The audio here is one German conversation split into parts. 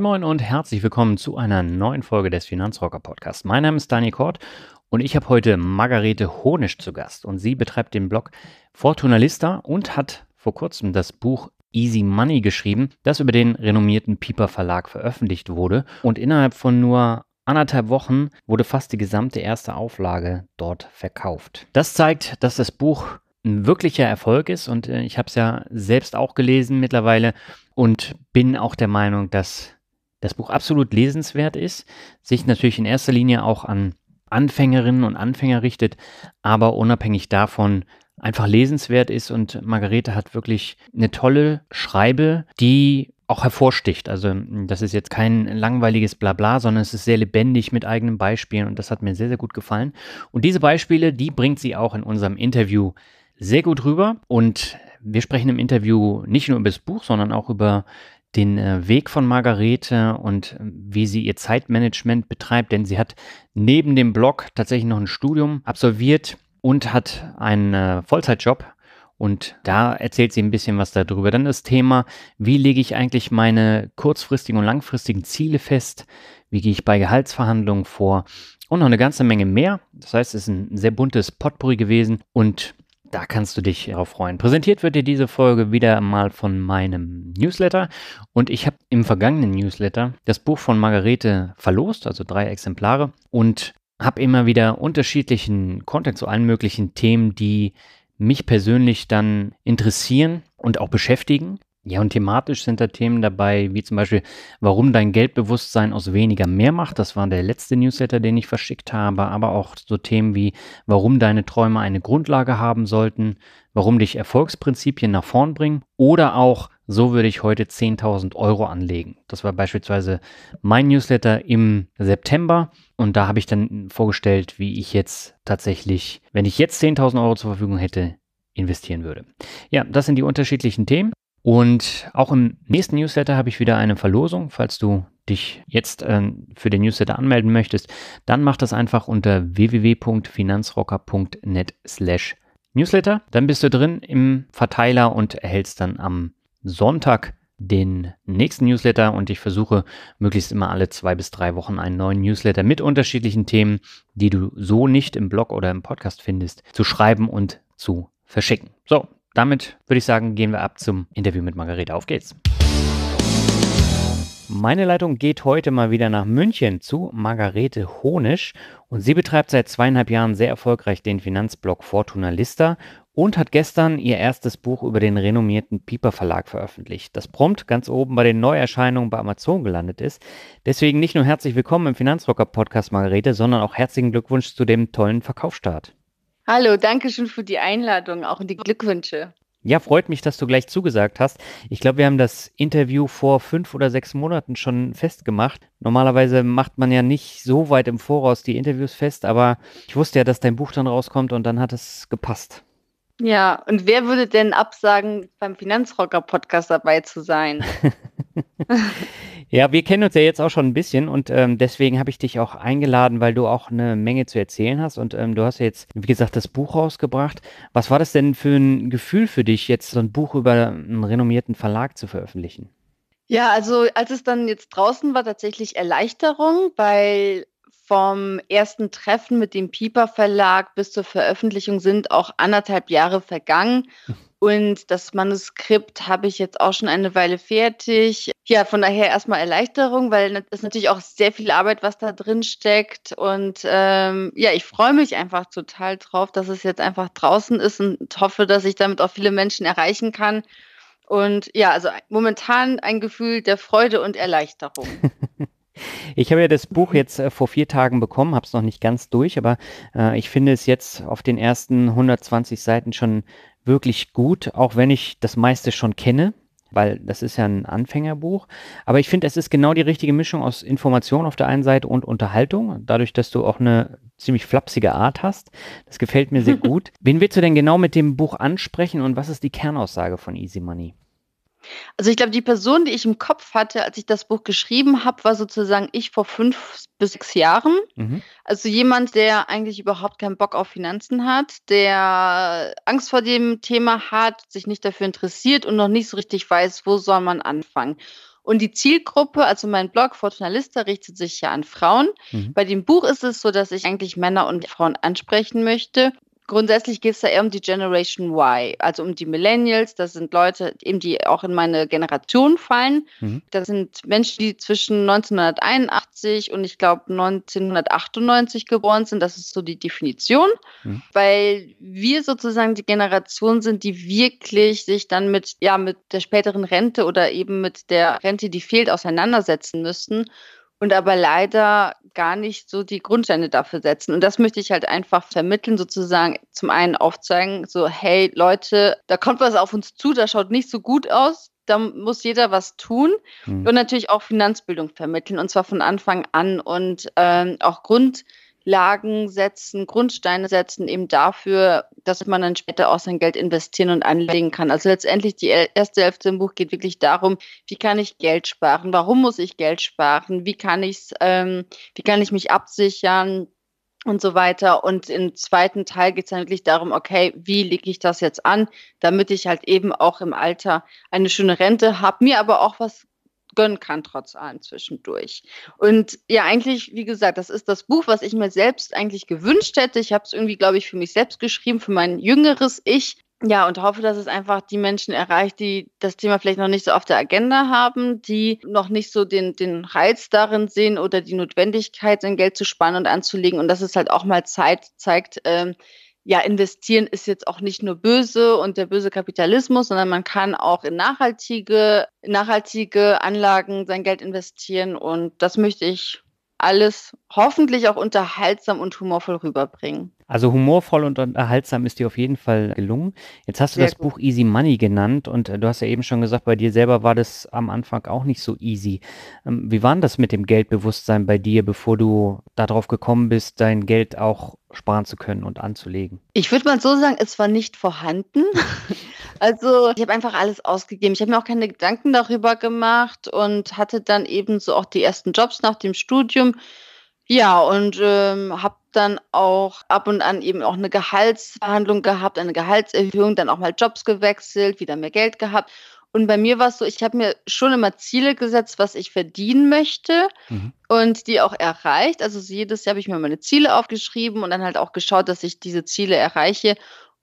Moin Moin und herzlich willkommen zu einer neuen Folge des Finanzrocker Podcasts. Mein Name ist Dani Kort und ich habe heute Margarete Honisch zu Gast und sie betreibt den Blog Fortuna Lista und hat vor kurzem das Buch Easy Money geschrieben, das über den renommierten Piper Verlag veröffentlicht wurde und innerhalb von nur anderthalb Wochen wurde fast die gesamte erste Auflage dort verkauft. Das zeigt, dass das Buch ein wirklicher Erfolg ist und äh, ich habe es ja selbst auch gelesen mittlerweile und bin auch der Meinung, dass das Buch absolut lesenswert ist, sich natürlich in erster Linie auch an Anfängerinnen und Anfänger richtet, aber unabhängig davon einfach lesenswert ist und Margarete hat wirklich eine tolle Schreibe, die auch hervorsticht. Also hm, das ist jetzt kein langweiliges Blabla, sondern es ist sehr lebendig mit eigenen Beispielen und das hat mir sehr, sehr gut gefallen. Und diese Beispiele, die bringt sie auch in unserem Interview sehr gut rüber und wir sprechen im Interview nicht nur über das Buch, sondern auch über den äh, Weg von Margarete und äh, wie sie ihr Zeitmanagement betreibt, denn sie hat neben dem Blog tatsächlich noch ein Studium absolviert und hat einen äh, Vollzeitjob. Und da erzählt sie ein bisschen was darüber. Dann das Thema, wie lege ich eigentlich meine kurzfristigen und langfristigen Ziele fest? Wie gehe ich bei Gehaltsverhandlungen vor? Und noch eine ganze Menge mehr. Das heißt, es ist ein sehr buntes Potpourri gewesen. Und da kannst du dich darauf freuen. Präsentiert wird dir diese Folge wieder mal von meinem Newsletter. Und ich habe im vergangenen Newsletter das Buch von Margarete verlost, also drei Exemplare, und habe immer wieder unterschiedlichen Content zu allen möglichen Themen, die mich persönlich dann interessieren und auch beschäftigen. Ja, und thematisch sind da Themen dabei, wie zum Beispiel, warum dein Geldbewusstsein aus weniger mehr macht. Das war der letzte Newsletter, den ich verschickt habe. Aber auch so Themen wie, warum deine Träume eine Grundlage haben sollten, warum dich Erfolgsprinzipien nach vorn bringen oder auch, so würde ich heute 10.000 Euro anlegen. Das war beispielsweise mein Newsletter im September. Und da habe ich dann vorgestellt, wie ich jetzt tatsächlich, wenn ich jetzt 10.000 Euro zur Verfügung hätte, investieren würde. Ja, das sind die unterschiedlichen Themen. Und auch im nächsten Newsletter habe ich wieder eine Verlosung. Falls du dich jetzt äh, für den Newsletter anmelden möchtest, dann mach das einfach unter www.finanzrocker.net slash Newsletter. Dann bist du drin im Verteiler und erhältst dann am Sonntag den nächsten Newsletter und ich versuche möglichst immer alle zwei bis drei Wochen einen neuen Newsletter mit unterschiedlichen Themen, die du so nicht im Blog oder im Podcast findest, zu schreiben und zu verschicken. So, damit würde ich sagen, gehen wir ab zum Interview mit Margarete. Auf geht's. Meine Leitung geht heute mal wieder nach München zu Margarete Honisch und sie betreibt seit zweieinhalb Jahren sehr erfolgreich den Finanzblog Fortuna Lista und hat gestern ihr erstes Buch über den renommierten Piper Verlag veröffentlicht, das prompt ganz oben bei den Neuerscheinungen bei Amazon gelandet ist. Deswegen nicht nur herzlich willkommen im Finanzrocker Podcast Margarete, sondern auch herzlichen Glückwunsch zu dem tollen Verkaufsstart. Hallo, danke schön für die Einladung, auch die Glückwünsche. Ja, freut mich, dass du gleich zugesagt hast. Ich glaube, wir haben das Interview vor fünf oder sechs Monaten schon festgemacht. Normalerweise macht man ja nicht so weit im Voraus die Interviews fest, aber ich wusste ja, dass dein Buch dann rauskommt und dann hat es gepasst. Ja, und wer würde denn absagen, beim Finanzrocker-Podcast dabei zu sein? Ja, wir kennen uns ja jetzt auch schon ein bisschen und ähm, deswegen habe ich dich auch eingeladen, weil du auch eine Menge zu erzählen hast und ähm, du hast ja jetzt, wie gesagt, das Buch rausgebracht. Was war das denn für ein Gefühl für dich, jetzt so ein Buch über einen renommierten Verlag zu veröffentlichen? Ja, also als es dann jetzt draußen war, tatsächlich Erleichterung, weil vom ersten Treffen mit dem Piper Verlag bis zur Veröffentlichung sind auch anderthalb Jahre vergangen Und das Manuskript habe ich jetzt auch schon eine Weile fertig. Ja, von daher erstmal Erleichterung, weil es natürlich auch sehr viel Arbeit, was da drin steckt. Und ähm, ja, ich freue mich einfach total drauf, dass es jetzt einfach draußen ist und hoffe, dass ich damit auch viele Menschen erreichen kann. Und ja, also momentan ein Gefühl der Freude und Erleichterung. Ich habe ja das Buch jetzt äh, vor vier Tagen bekommen, habe es noch nicht ganz durch, aber äh, ich finde es jetzt auf den ersten 120 Seiten schon wirklich gut, auch wenn ich das meiste schon kenne, weil das ist ja ein Anfängerbuch. Aber ich finde, es ist genau die richtige Mischung aus Information auf der einen Seite und Unterhaltung, dadurch, dass du auch eine ziemlich flapsige Art hast. Das gefällt mir sehr gut. Wen willst du denn genau mit dem Buch ansprechen und was ist die Kernaussage von Easy Money? Also ich glaube, die Person, die ich im Kopf hatte, als ich das Buch geschrieben habe, war sozusagen ich vor fünf bis sechs Jahren. Mhm. Also jemand, der eigentlich überhaupt keinen Bock auf Finanzen hat, der Angst vor dem Thema hat, sich nicht dafür interessiert und noch nicht so richtig weiß, wo soll man anfangen. Und die Zielgruppe, also mein Blog Fortunalista, richtet sich ja an Frauen. Mhm. Bei dem Buch ist es so, dass ich eigentlich Männer und Frauen ansprechen möchte. Grundsätzlich geht es da eher um die Generation Y, also um die Millennials. Das sind Leute, eben die auch in meine Generation fallen. Mhm. Das sind Menschen, die zwischen 1981 und ich glaube 1998 geboren sind. Das ist so die Definition, mhm. weil wir sozusagen die Generation sind, die wirklich sich dann mit ja mit der späteren Rente oder eben mit der Rente, die fehlt, auseinandersetzen müssten und aber leider gar nicht so die Grundsteine dafür setzen. Und das möchte ich halt einfach vermitteln, sozusagen zum einen aufzeigen, so, hey Leute, da kommt was auf uns zu, das schaut nicht so gut aus, da muss jeder was tun mhm. und natürlich auch Finanzbildung vermitteln und zwar von Anfang an und ähm, auch Grund Grundlagen setzen, Grundsteine setzen eben dafür, dass man dann später auch sein Geld investieren und anlegen kann. Also letztendlich die erste Hälfte im Buch geht wirklich darum, wie kann ich Geld sparen, warum muss ich Geld sparen, wie kann ich ähm, wie kann ich mich absichern und so weiter. Und im zweiten Teil geht es dann wirklich darum, okay, wie lege ich das jetzt an, damit ich halt eben auch im Alter eine schöne Rente habe, mir aber auch was gönnen kann, trotz allem zwischendurch. Und ja, eigentlich, wie gesagt, das ist das Buch, was ich mir selbst eigentlich gewünscht hätte. Ich habe es irgendwie, glaube ich, für mich selbst geschrieben, für mein jüngeres Ich. Ja, und hoffe, dass es einfach die Menschen erreicht, die das Thema vielleicht noch nicht so auf der Agenda haben, die noch nicht so den, den Reiz darin sehen oder die Notwendigkeit, sein Geld zu sparen und anzulegen und dass es halt auch mal Zeit zeigt, ähm, ja, investieren ist jetzt auch nicht nur böse und der böse Kapitalismus, sondern man kann auch in nachhaltige, nachhaltige Anlagen sein Geld investieren. Und das möchte ich alles hoffentlich auch unterhaltsam und humorvoll rüberbringen. Also humorvoll und unterhaltsam ist dir auf jeden Fall gelungen. Jetzt hast du Sehr das gut. Buch Easy Money genannt und äh, du hast ja eben schon gesagt, bei dir selber war das am Anfang auch nicht so easy. Ähm, wie war denn das mit dem Geldbewusstsein bei dir, bevor du darauf gekommen bist, dein Geld auch sparen zu können und anzulegen? Ich würde mal so sagen, es war nicht vorhanden. Also ich habe einfach alles ausgegeben. Ich habe mir auch keine Gedanken darüber gemacht und hatte dann eben so auch die ersten Jobs nach dem Studium ja, und ähm, habe dann auch ab und an eben auch eine Gehaltsverhandlung gehabt, eine Gehaltserhöhung, dann auch mal Jobs gewechselt, wieder mehr Geld gehabt. Und bei mir war es so, ich habe mir schon immer Ziele gesetzt, was ich verdienen möchte mhm. und die auch erreicht. Also jedes Jahr habe ich mir meine Ziele aufgeschrieben und dann halt auch geschaut, dass ich diese Ziele erreiche.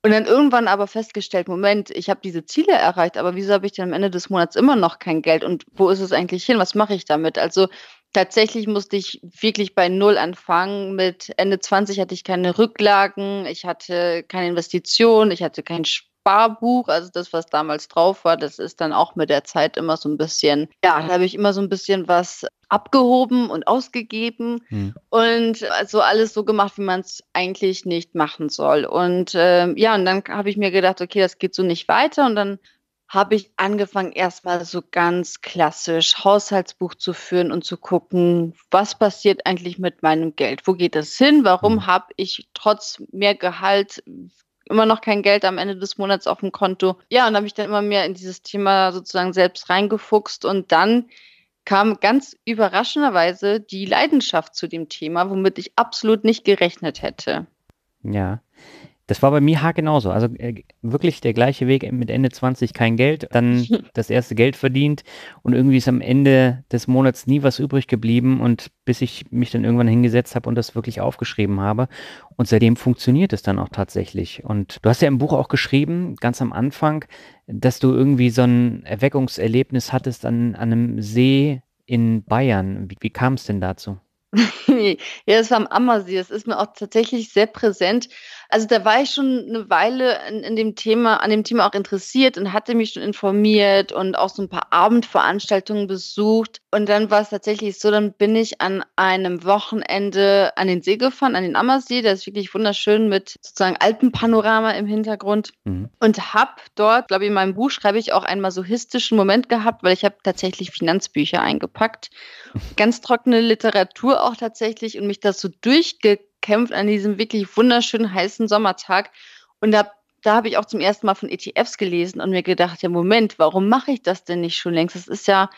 Und dann irgendwann aber festgestellt, Moment, ich habe diese Ziele erreicht, aber wieso habe ich denn am Ende des Monats immer noch kein Geld? Und wo ist es eigentlich hin? Was mache ich damit? Also Tatsächlich musste ich wirklich bei Null anfangen. Mit Ende 20 hatte ich keine Rücklagen, ich hatte keine Investitionen, ich hatte kein Sparbuch. Also das, was damals drauf war, das ist dann auch mit der Zeit immer so ein bisschen, ja, da habe ich immer so ein bisschen was abgehoben und ausgegeben mhm. und also alles so gemacht, wie man es eigentlich nicht machen soll. Und ähm, ja, und dann habe ich mir gedacht, okay, das geht so nicht weiter. Und dann habe ich angefangen, erstmal so ganz klassisch Haushaltsbuch zu führen und zu gucken, was passiert eigentlich mit meinem Geld? Wo geht es hin? Warum mhm. habe ich trotz mehr Gehalt immer noch kein Geld am Ende des Monats auf dem Konto? Ja, und habe ich dann immer mehr in dieses Thema sozusagen selbst reingefuchst und dann kam ganz überraschenderweise die Leidenschaft zu dem Thema, womit ich absolut nicht gerechnet hätte. Ja, das war bei mir genauso. Also äh, wirklich der gleiche Weg mit Ende 20 kein Geld, dann das erste Geld verdient und irgendwie ist am Ende des Monats nie was übrig geblieben und bis ich mich dann irgendwann hingesetzt habe und das wirklich aufgeschrieben habe. Und seitdem funktioniert es dann auch tatsächlich. Und du hast ja im Buch auch geschrieben, ganz am Anfang, dass du irgendwie so ein Erweckungserlebnis hattest an, an einem See in Bayern. Wie, wie kam es denn dazu? ja, es war am Ammersee. Es ist mir auch tatsächlich sehr präsent also da war ich schon eine Weile in, in, dem Thema, an dem Thema auch interessiert und hatte mich schon informiert und auch so ein paar Abendveranstaltungen besucht. Und dann war es tatsächlich so, dann bin ich an einem Wochenende an den See gefahren, an den Ammersee. Der ist wirklich wunderschön mit sozusagen Alpenpanorama im Hintergrund. Mhm. Und habe dort, glaube ich, in meinem Buch schreibe ich auch einen masochistischen Moment gehabt, weil ich habe tatsächlich Finanzbücher eingepackt. Ganz trockene Literatur auch tatsächlich und mich das so durchgekriegt kämpft an diesem wirklich wunderschönen heißen Sommertag. Und da, da habe ich auch zum ersten Mal von ETFs gelesen und mir gedacht, ja, Moment, warum mache ich das denn nicht schon längst? Das ist ja,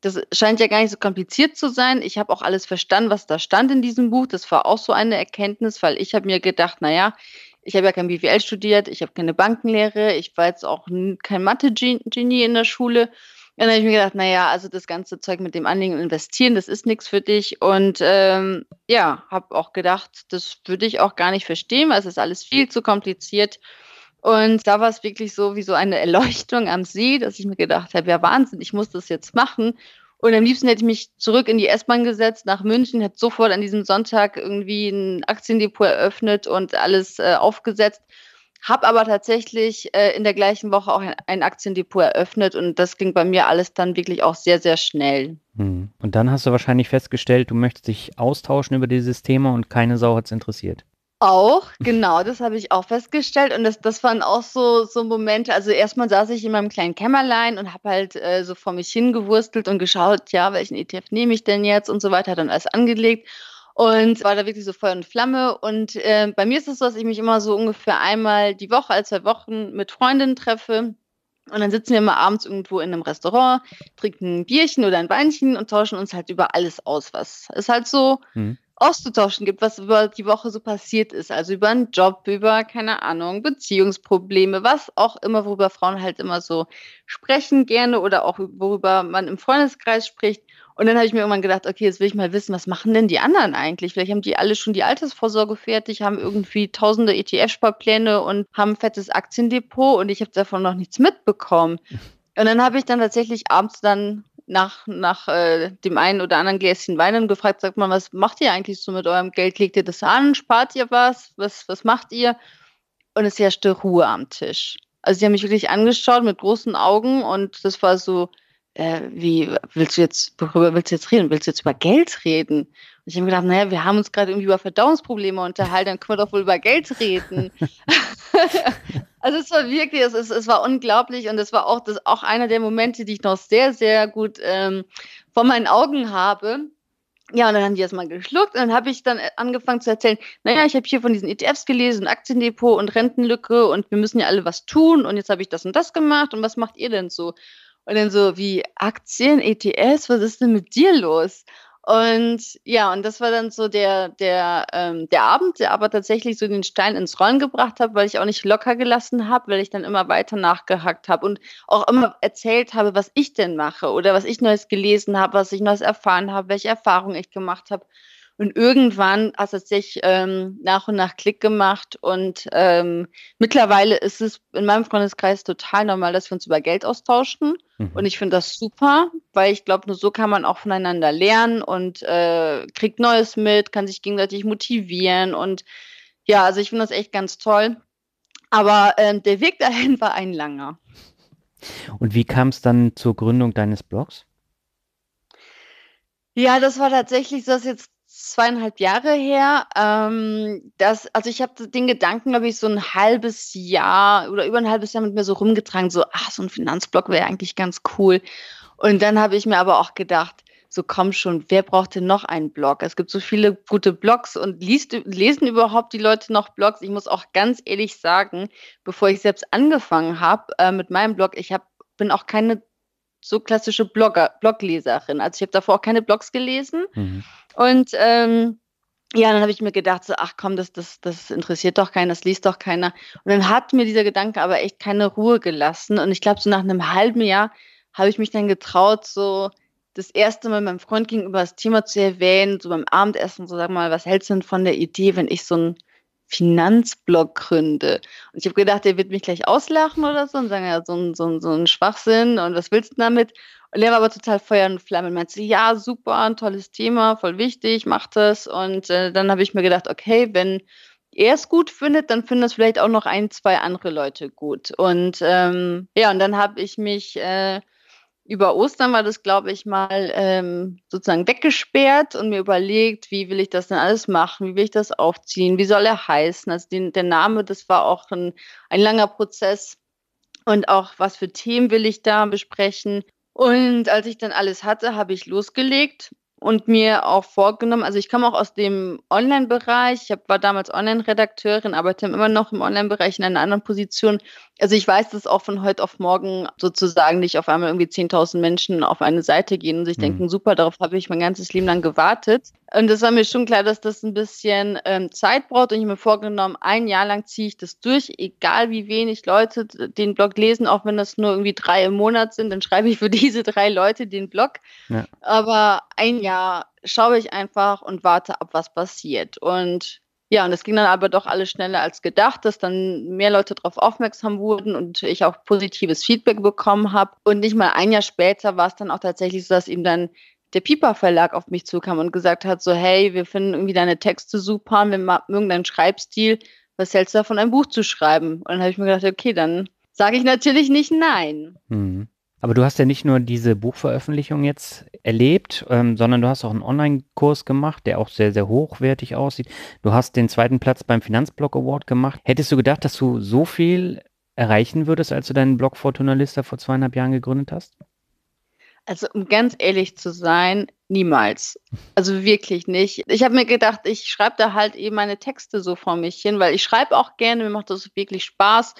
das scheint ja gar nicht so kompliziert zu sein. Ich habe auch alles verstanden, was da stand in diesem Buch. Das war auch so eine Erkenntnis, weil ich habe mir gedacht, naja, ich habe ja kein BWL studiert, ich habe keine Bankenlehre, ich war jetzt auch kein Mathe-Genie in der Schule dann habe ich mir gedacht, naja, also das ganze Zeug mit dem Anlegen und Investieren, das ist nichts für dich. Und ähm, ja, habe auch gedacht, das würde ich auch gar nicht verstehen, weil es ist alles viel zu kompliziert. Und da war es wirklich so wie so eine Erleuchtung am See, dass ich mir gedacht habe, ja Wahnsinn, ich muss das jetzt machen. Und am liebsten hätte ich mich zurück in die S-Bahn gesetzt nach München, hätte sofort an diesem Sonntag irgendwie ein Aktiendepot eröffnet und alles äh, aufgesetzt. Habe aber tatsächlich äh, in der gleichen Woche auch ein, ein, Aktiendepot eröffnet und das ging bei mir alles dann wirklich auch sehr, sehr schnell. Hm. Und dann hast du wahrscheinlich festgestellt, du möchtest dich austauschen über dieses Thema und keine Sau hat es interessiert. Auch, genau, das habe ich auch festgestellt. Und das, das waren auch so, so Momente. Also erstmal saß ich in meinem kleinen Kämmerlein und habe halt äh, so vor mich hingewurstelt und geschaut, ja, welchen ETF nehme ich denn jetzt und so weiter, dann alles angelegt und war da wirklich so Feuer und Flamme. Und äh, bei mir ist es das so, dass ich mich immer so ungefähr einmal die Woche, alle zwei Wochen mit Freundinnen treffe. Und dann sitzen wir immer abends irgendwo in einem Restaurant, trinken ein Bierchen oder ein Weinchen und tauschen uns halt über alles aus, was ist halt so. Mhm auszutauschen gibt, was über die Woche so passiert ist. Also über einen Job, über, keine Ahnung, Beziehungsprobleme, was auch immer, worüber Frauen halt immer so sprechen gerne oder auch worüber man im Freundeskreis spricht. Und dann habe ich mir irgendwann gedacht, okay, jetzt will ich mal wissen, was machen denn die anderen eigentlich? Vielleicht haben die alle schon die Altersvorsorge fertig, haben irgendwie tausende ETF-Sparpläne und haben ein fettes Aktiendepot und ich habe davon noch nichts mitbekommen. Und dann habe ich dann tatsächlich abends dann nach, nach äh, dem einen oder anderen Gläschen Wein und gefragt, sagt man, was macht ihr eigentlich so mit eurem Geld? Legt ihr das an? Spart ihr was? Was, was macht ihr? Und es herrschte Ruhe am Tisch. Also sie haben mich wirklich angeschaut mit großen Augen und das war so, äh, wie willst du jetzt, worüber willst du jetzt reden? Willst du jetzt über Geld reden? Und ich habe gedacht, naja, wir haben uns gerade irgendwie über Verdauungsprobleme unterhalten, dann können wir doch wohl über Geld reden. Also es war wirklich, es, es, es war unglaublich und es war auch, das, auch einer der Momente, die ich noch sehr, sehr gut ähm, vor meinen Augen habe. Ja, und dann haben die erstmal geschluckt und dann habe ich dann äh, angefangen zu erzählen, naja, ich habe hier von diesen ETFs gelesen, Aktiendepot und Rentenlücke und wir müssen ja alle was tun und jetzt habe ich das und das gemacht und was macht ihr denn so? Und dann so, wie Aktien, ETFs, was ist denn mit dir los? Und ja, und das war dann so der, der, ähm, der Abend, der aber tatsächlich so den Stein ins Rollen gebracht hat, weil ich auch nicht locker gelassen habe, weil ich dann immer weiter nachgehackt habe und auch immer erzählt habe, was ich denn mache oder was ich Neues gelesen habe, was ich Neues erfahren habe, welche Erfahrungen ich gemacht habe. Und irgendwann hat es sich ähm, nach und nach Klick gemacht. Und ähm, mittlerweile ist es in meinem Freundeskreis total normal, dass wir uns über Geld austauschen. Mhm. Und ich finde das super, weil ich glaube, nur so kann man auch voneinander lernen und äh, kriegt Neues mit, kann sich gegenseitig motivieren. Und ja, also ich finde das echt ganz toll. Aber ähm, der Weg dahin war ein langer. Und wie kam es dann zur Gründung deines Blogs? Ja, das war tatsächlich, so, dass jetzt zweieinhalb Jahre her. Ähm, das, also ich habe den Gedanken, glaube ich, so ein halbes Jahr oder über ein halbes Jahr mit mir so rumgetragen, so, ach, so ein Finanzblock wäre eigentlich ganz cool. Und dann habe ich mir aber auch gedacht, so komm schon, wer braucht denn noch einen Blog? Es gibt so viele gute Blogs und liest, lesen überhaupt die Leute noch Blogs? Ich muss auch ganz ehrlich sagen, bevor ich selbst angefangen habe äh, mit meinem Blog, ich hab, bin auch keine so klassische Blogger, Blogleserin. Also ich habe davor auch keine Blogs gelesen. Mhm. Und ähm, ja, dann habe ich mir gedacht, so, ach komm, das, das, das interessiert doch keiner, das liest doch keiner. Und dann hat mir dieser Gedanke aber echt keine Ruhe gelassen. Und ich glaube, so nach einem halben Jahr habe ich mich dann getraut, so das erste Mal meinem Freund gegenüber das Thema zu erwähnen, so beim Abendessen, so sag mal, was hältst du denn von der Idee, wenn ich so ein Finanzblog Und ich habe gedacht, er wird mich gleich auslachen oder so und sagen, ja, so ein, so ein, so ein Schwachsinn und was willst du damit? Und er war aber total Feuer und Flamme und meinte, ja, super, ein tolles Thema, voll wichtig, mach das. Und äh, dann habe ich mir gedacht, okay, wenn er es gut findet, dann finden das vielleicht auch noch ein, zwei andere Leute gut. Und ähm, ja, und dann habe ich mich äh, über Ostern war das, glaube ich, mal ähm, sozusagen weggesperrt und mir überlegt, wie will ich das denn alles machen, wie will ich das aufziehen, wie soll er heißen. Also den, der Name, das war auch ein, ein langer Prozess und auch, was für Themen will ich da besprechen. Und als ich dann alles hatte, habe ich losgelegt und mir auch vorgenommen, also ich komme auch aus dem Online-Bereich, ich war damals Online-Redakteurin, arbeite immer noch im Online-Bereich in einer anderen Position. Also ich weiß, dass auch von heute auf morgen sozusagen nicht auf einmal irgendwie 10.000 Menschen auf eine Seite gehen und sich mhm. denken, super, darauf habe ich mein ganzes Leben lang gewartet. Und das war mir schon klar, dass das ein bisschen ähm, Zeit braucht. Und ich habe mir vorgenommen, ein Jahr lang ziehe ich das durch, egal wie wenig Leute den Blog lesen, auch wenn das nur irgendwie drei im Monat sind, dann schreibe ich für diese drei Leute den Blog. Ja. Aber ein Jahr schaue ich einfach und warte ab, was passiert. Und ja, und es ging dann aber doch alles schneller als gedacht, dass dann mehr Leute darauf aufmerksam wurden und ich auch positives Feedback bekommen habe. Und nicht mal ein Jahr später war es dann auch tatsächlich so, dass eben dann der Piper Verlag auf mich zukam und gesagt hat, so hey, wir finden irgendwie deine Texte super, wir mögen deinen Schreibstil, was hältst du davon, ein Buch zu schreiben? Und dann habe ich mir gedacht, okay, dann sage ich natürlich nicht nein. Mhm. Aber du hast ja nicht nur diese Buchveröffentlichung jetzt erlebt, ähm, sondern du hast auch einen Online-Kurs gemacht, der auch sehr, sehr hochwertig aussieht. Du hast den zweiten Platz beim Finanzblog Award gemacht. Hättest du gedacht, dass du so viel erreichen würdest, als du deinen Blog Fortuna Lista vor zweieinhalb Jahren gegründet hast? Also um ganz ehrlich zu sein, niemals. Also wirklich nicht. Ich habe mir gedacht, ich schreibe da halt eben meine Texte so vor mich hin, weil ich schreibe auch gerne, mir macht das wirklich Spaß.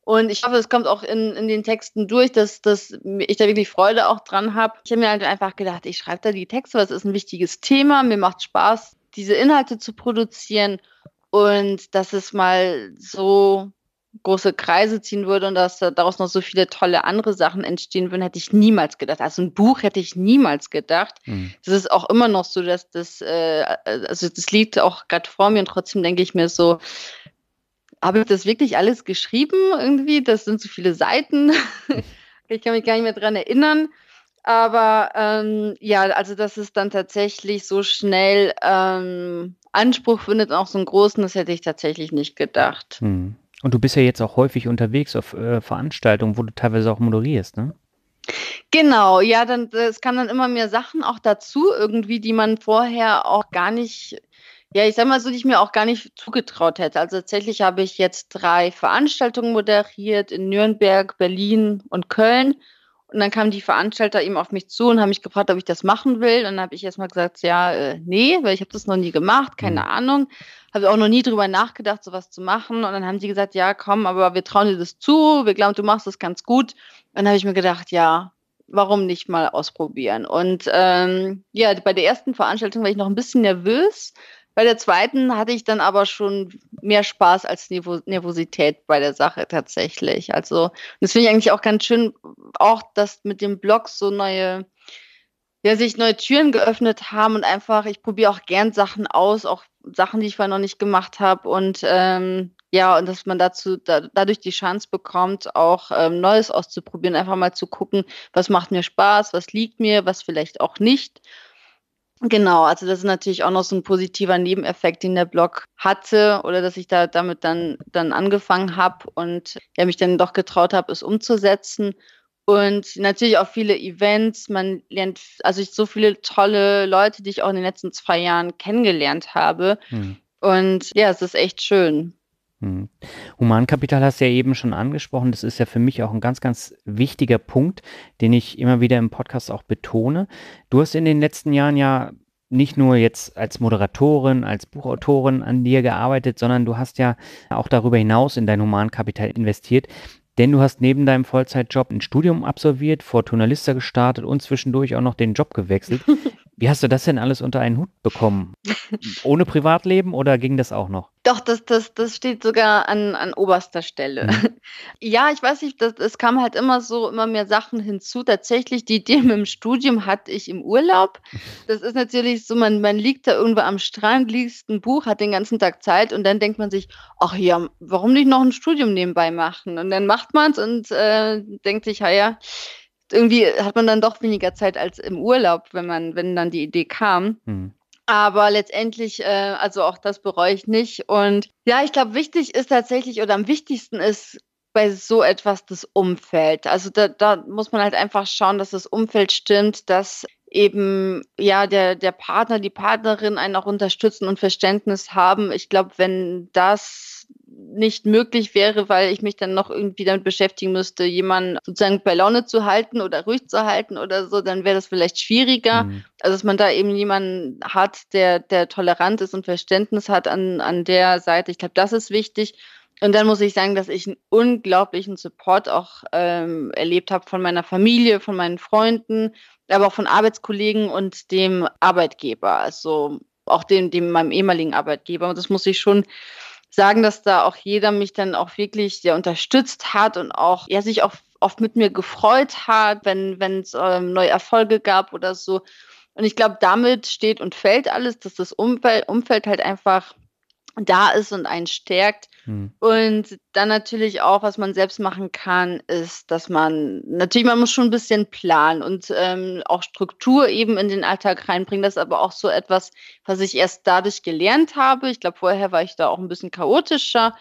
Und ich hoffe, es kommt auch in, in den Texten durch, dass, dass ich da wirklich Freude auch dran habe. Ich habe mir halt einfach gedacht, ich schreibe da die Texte, weil es ist ein wichtiges Thema, mir macht Spaß, diese Inhalte zu produzieren und dass es mal so große Kreise ziehen würde und dass daraus noch so viele tolle andere Sachen entstehen würden, hätte ich niemals gedacht. Also ein Buch hätte ich niemals gedacht. Mhm. Das ist auch immer noch so, dass das, äh, also das liegt auch gerade vor mir und trotzdem denke ich mir so, habe ich das wirklich alles geschrieben irgendwie? Das sind so viele Seiten. ich kann mich gar nicht mehr dran erinnern. Aber ähm, ja, also dass es dann tatsächlich so schnell ähm, Anspruch findet, auch so einen großen, das hätte ich tatsächlich nicht gedacht. Mhm. Und du bist ja jetzt auch häufig unterwegs auf äh, Veranstaltungen, wo du teilweise auch moderierst, ne? Genau, ja, dann es kann dann immer mehr Sachen auch dazu irgendwie, die man vorher auch gar nicht, ja, ich sag mal so, die ich mir auch gar nicht zugetraut hätte. Also tatsächlich habe ich jetzt drei Veranstaltungen moderiert in Nürnberg, Berlin und Köln. Und dann kamen die Veranstalter eben auf mich zu und haben mich gefragt, ob ich das machen will. Und dann habe ich erstmal gesagt, ja, äh, nee, weil ich habe das noch nie gemacht, keine mhm. Ahnung. Habe auch noch nie drüber nachgedacht, sowas zu machen. Und dann haben sie gesagt, ja, komm, aber wir trauen dir das zu, wir glauben, du machst das ganz gut. Und dann habe ich mir gedacht, ja, warum nicht mal ausprobieren? Und ähm, ja, bei der ersten Veranstaltung war ich noch ein bisschen nervös, bei der zweiten hatte ich dann aber schon mehr Spaß als Nervosität bei der Sache tatsächlich. Also, das finde ich eigentlich auch ganz schön, auch dass mit dem Blog so neue, ja, sich neue Türen geöffnet haben und einfach, ich probiere auch gern Sachen aus, auch Sachen, die ich vorher noch nicht gemacht habe und ähm, ja, und dass man dazu da, dadurch die Chance bekommt, auch ähm, Neues auszuprobieren, einfach mal zu gucken, was macht mir Spaß, was liegt mir, was vielleicht auch nicht. Genau, also das ist natürlich auch noch so ein positiver Nebeneffekt, den der Blog hatte oder dass ich da damit dann, dann angefangen habe und ja, mich dann doch getraut habe, es umzusetzen. Und natürlich auch viele Events. Man lernt, also ich so viele tolle Leute, die ich auch in den letzten zwei Jahren kennengelernt habe. Mhm. Und ja, es ist echt schön. Hm. Humankapital hast du ja eben schon angesprochen. Das ist ja für mich auch ein ganz, ganz wichtiger Punkt, den ich immer wieder im Podcast auch betone. Du hast in den letzten Jahren ja nicht nur jetzt als Moderatorin, als Buchautorin an dir gearbeitet, sondern du hast ja auch darüber hinaus in dein Humankapital investiert. Denn du hast neben deinem Vollzeitjob ein Studium absolviert, Fortuna Lista gestartet und zwischendurch auch noch den Job gewechselt. Wie hast du das denn alles unter einen Hut bekommen? Ohne Privatleben oder ging das auch noch? Doch, das, das, das steht sogar an, an oberster Stelle. Mhm. Ja, ich weiß nicht, das, es kam halt immer so immer mehr Sachen hinzu. Tatsächlich, die Idee mit dem Studium hatte ich im Urlaub. Das ist natürlich so, man, man liegt da irgendwo am Strand, liest ein Buch, hat den ganzen Tag Zeit und dann denkt man sich, ach ja, warum nicht noch ein Studium nebenbei machen? Und dann macht man es und äh, denkt sich, ja, ja irgendwie hat man dann doch weniger Zeit als im Urlaub, wenn man, wenn dann die Idee kam. Hm. Aber letztendlich, äh, also auch das bereue ich nicht. Und ja, ich glaube, wichtig ist tatsächlich oder am wichtigsten ist bei so etwas das Umfeld. Also da, da muss man halt einfach schauen, dass das Umfeld stimmt, dass eben ja der, der Partner, die Partnerin einen auch unterstützen und Verständnis haben. Ich glaube, wenn das nicht möglich wäre, weil ich mich dann noch irgendwie damit beschäftigen müsste, jemanden sozusagen bei Laune zu halten oder ruhig zu halten oder so, dann wäre das vielleicht schwieriger. Mhm. Also dass man da eben jemanden hat, der, der tolerant ist und Verständnis hat an, an der Seite. Ich glaube, das ist wichtig. Und dann muss ich sagen, dass ich einen unglaublichen Support auch ähm, erlebt habe von meiner Familie, von meinen Freunden, aber auch von Arbeitskollegen und dem Arbeitgeber, also auch dem, dem meinem ehemaligen Arbeitgeber. Und das muss ich schon sagen, dass da auch jeder mich dann auch wirklich sehr unterstützt hat und auch ja, sich auch oft mit mir gefreut hat, wenn es ähm, neue Erfolge gab oder so. Und ich glaube, damit steht und fällt alles, dass das Umfeld, Umfeld halt einfach da ist und einen stärkt. Hm. Und dann natürlich auch, was man selbst machen kann, ist, dass man natürlich, man muss schon ein bisschen planen und ähm, auch Struktur eben in den Alltag reinbringen. Das ist aber auch so etwas, was ich erst dadurch gelernt habe. Ich glaube, vorher war ich da auch ein bisschen chaotischer.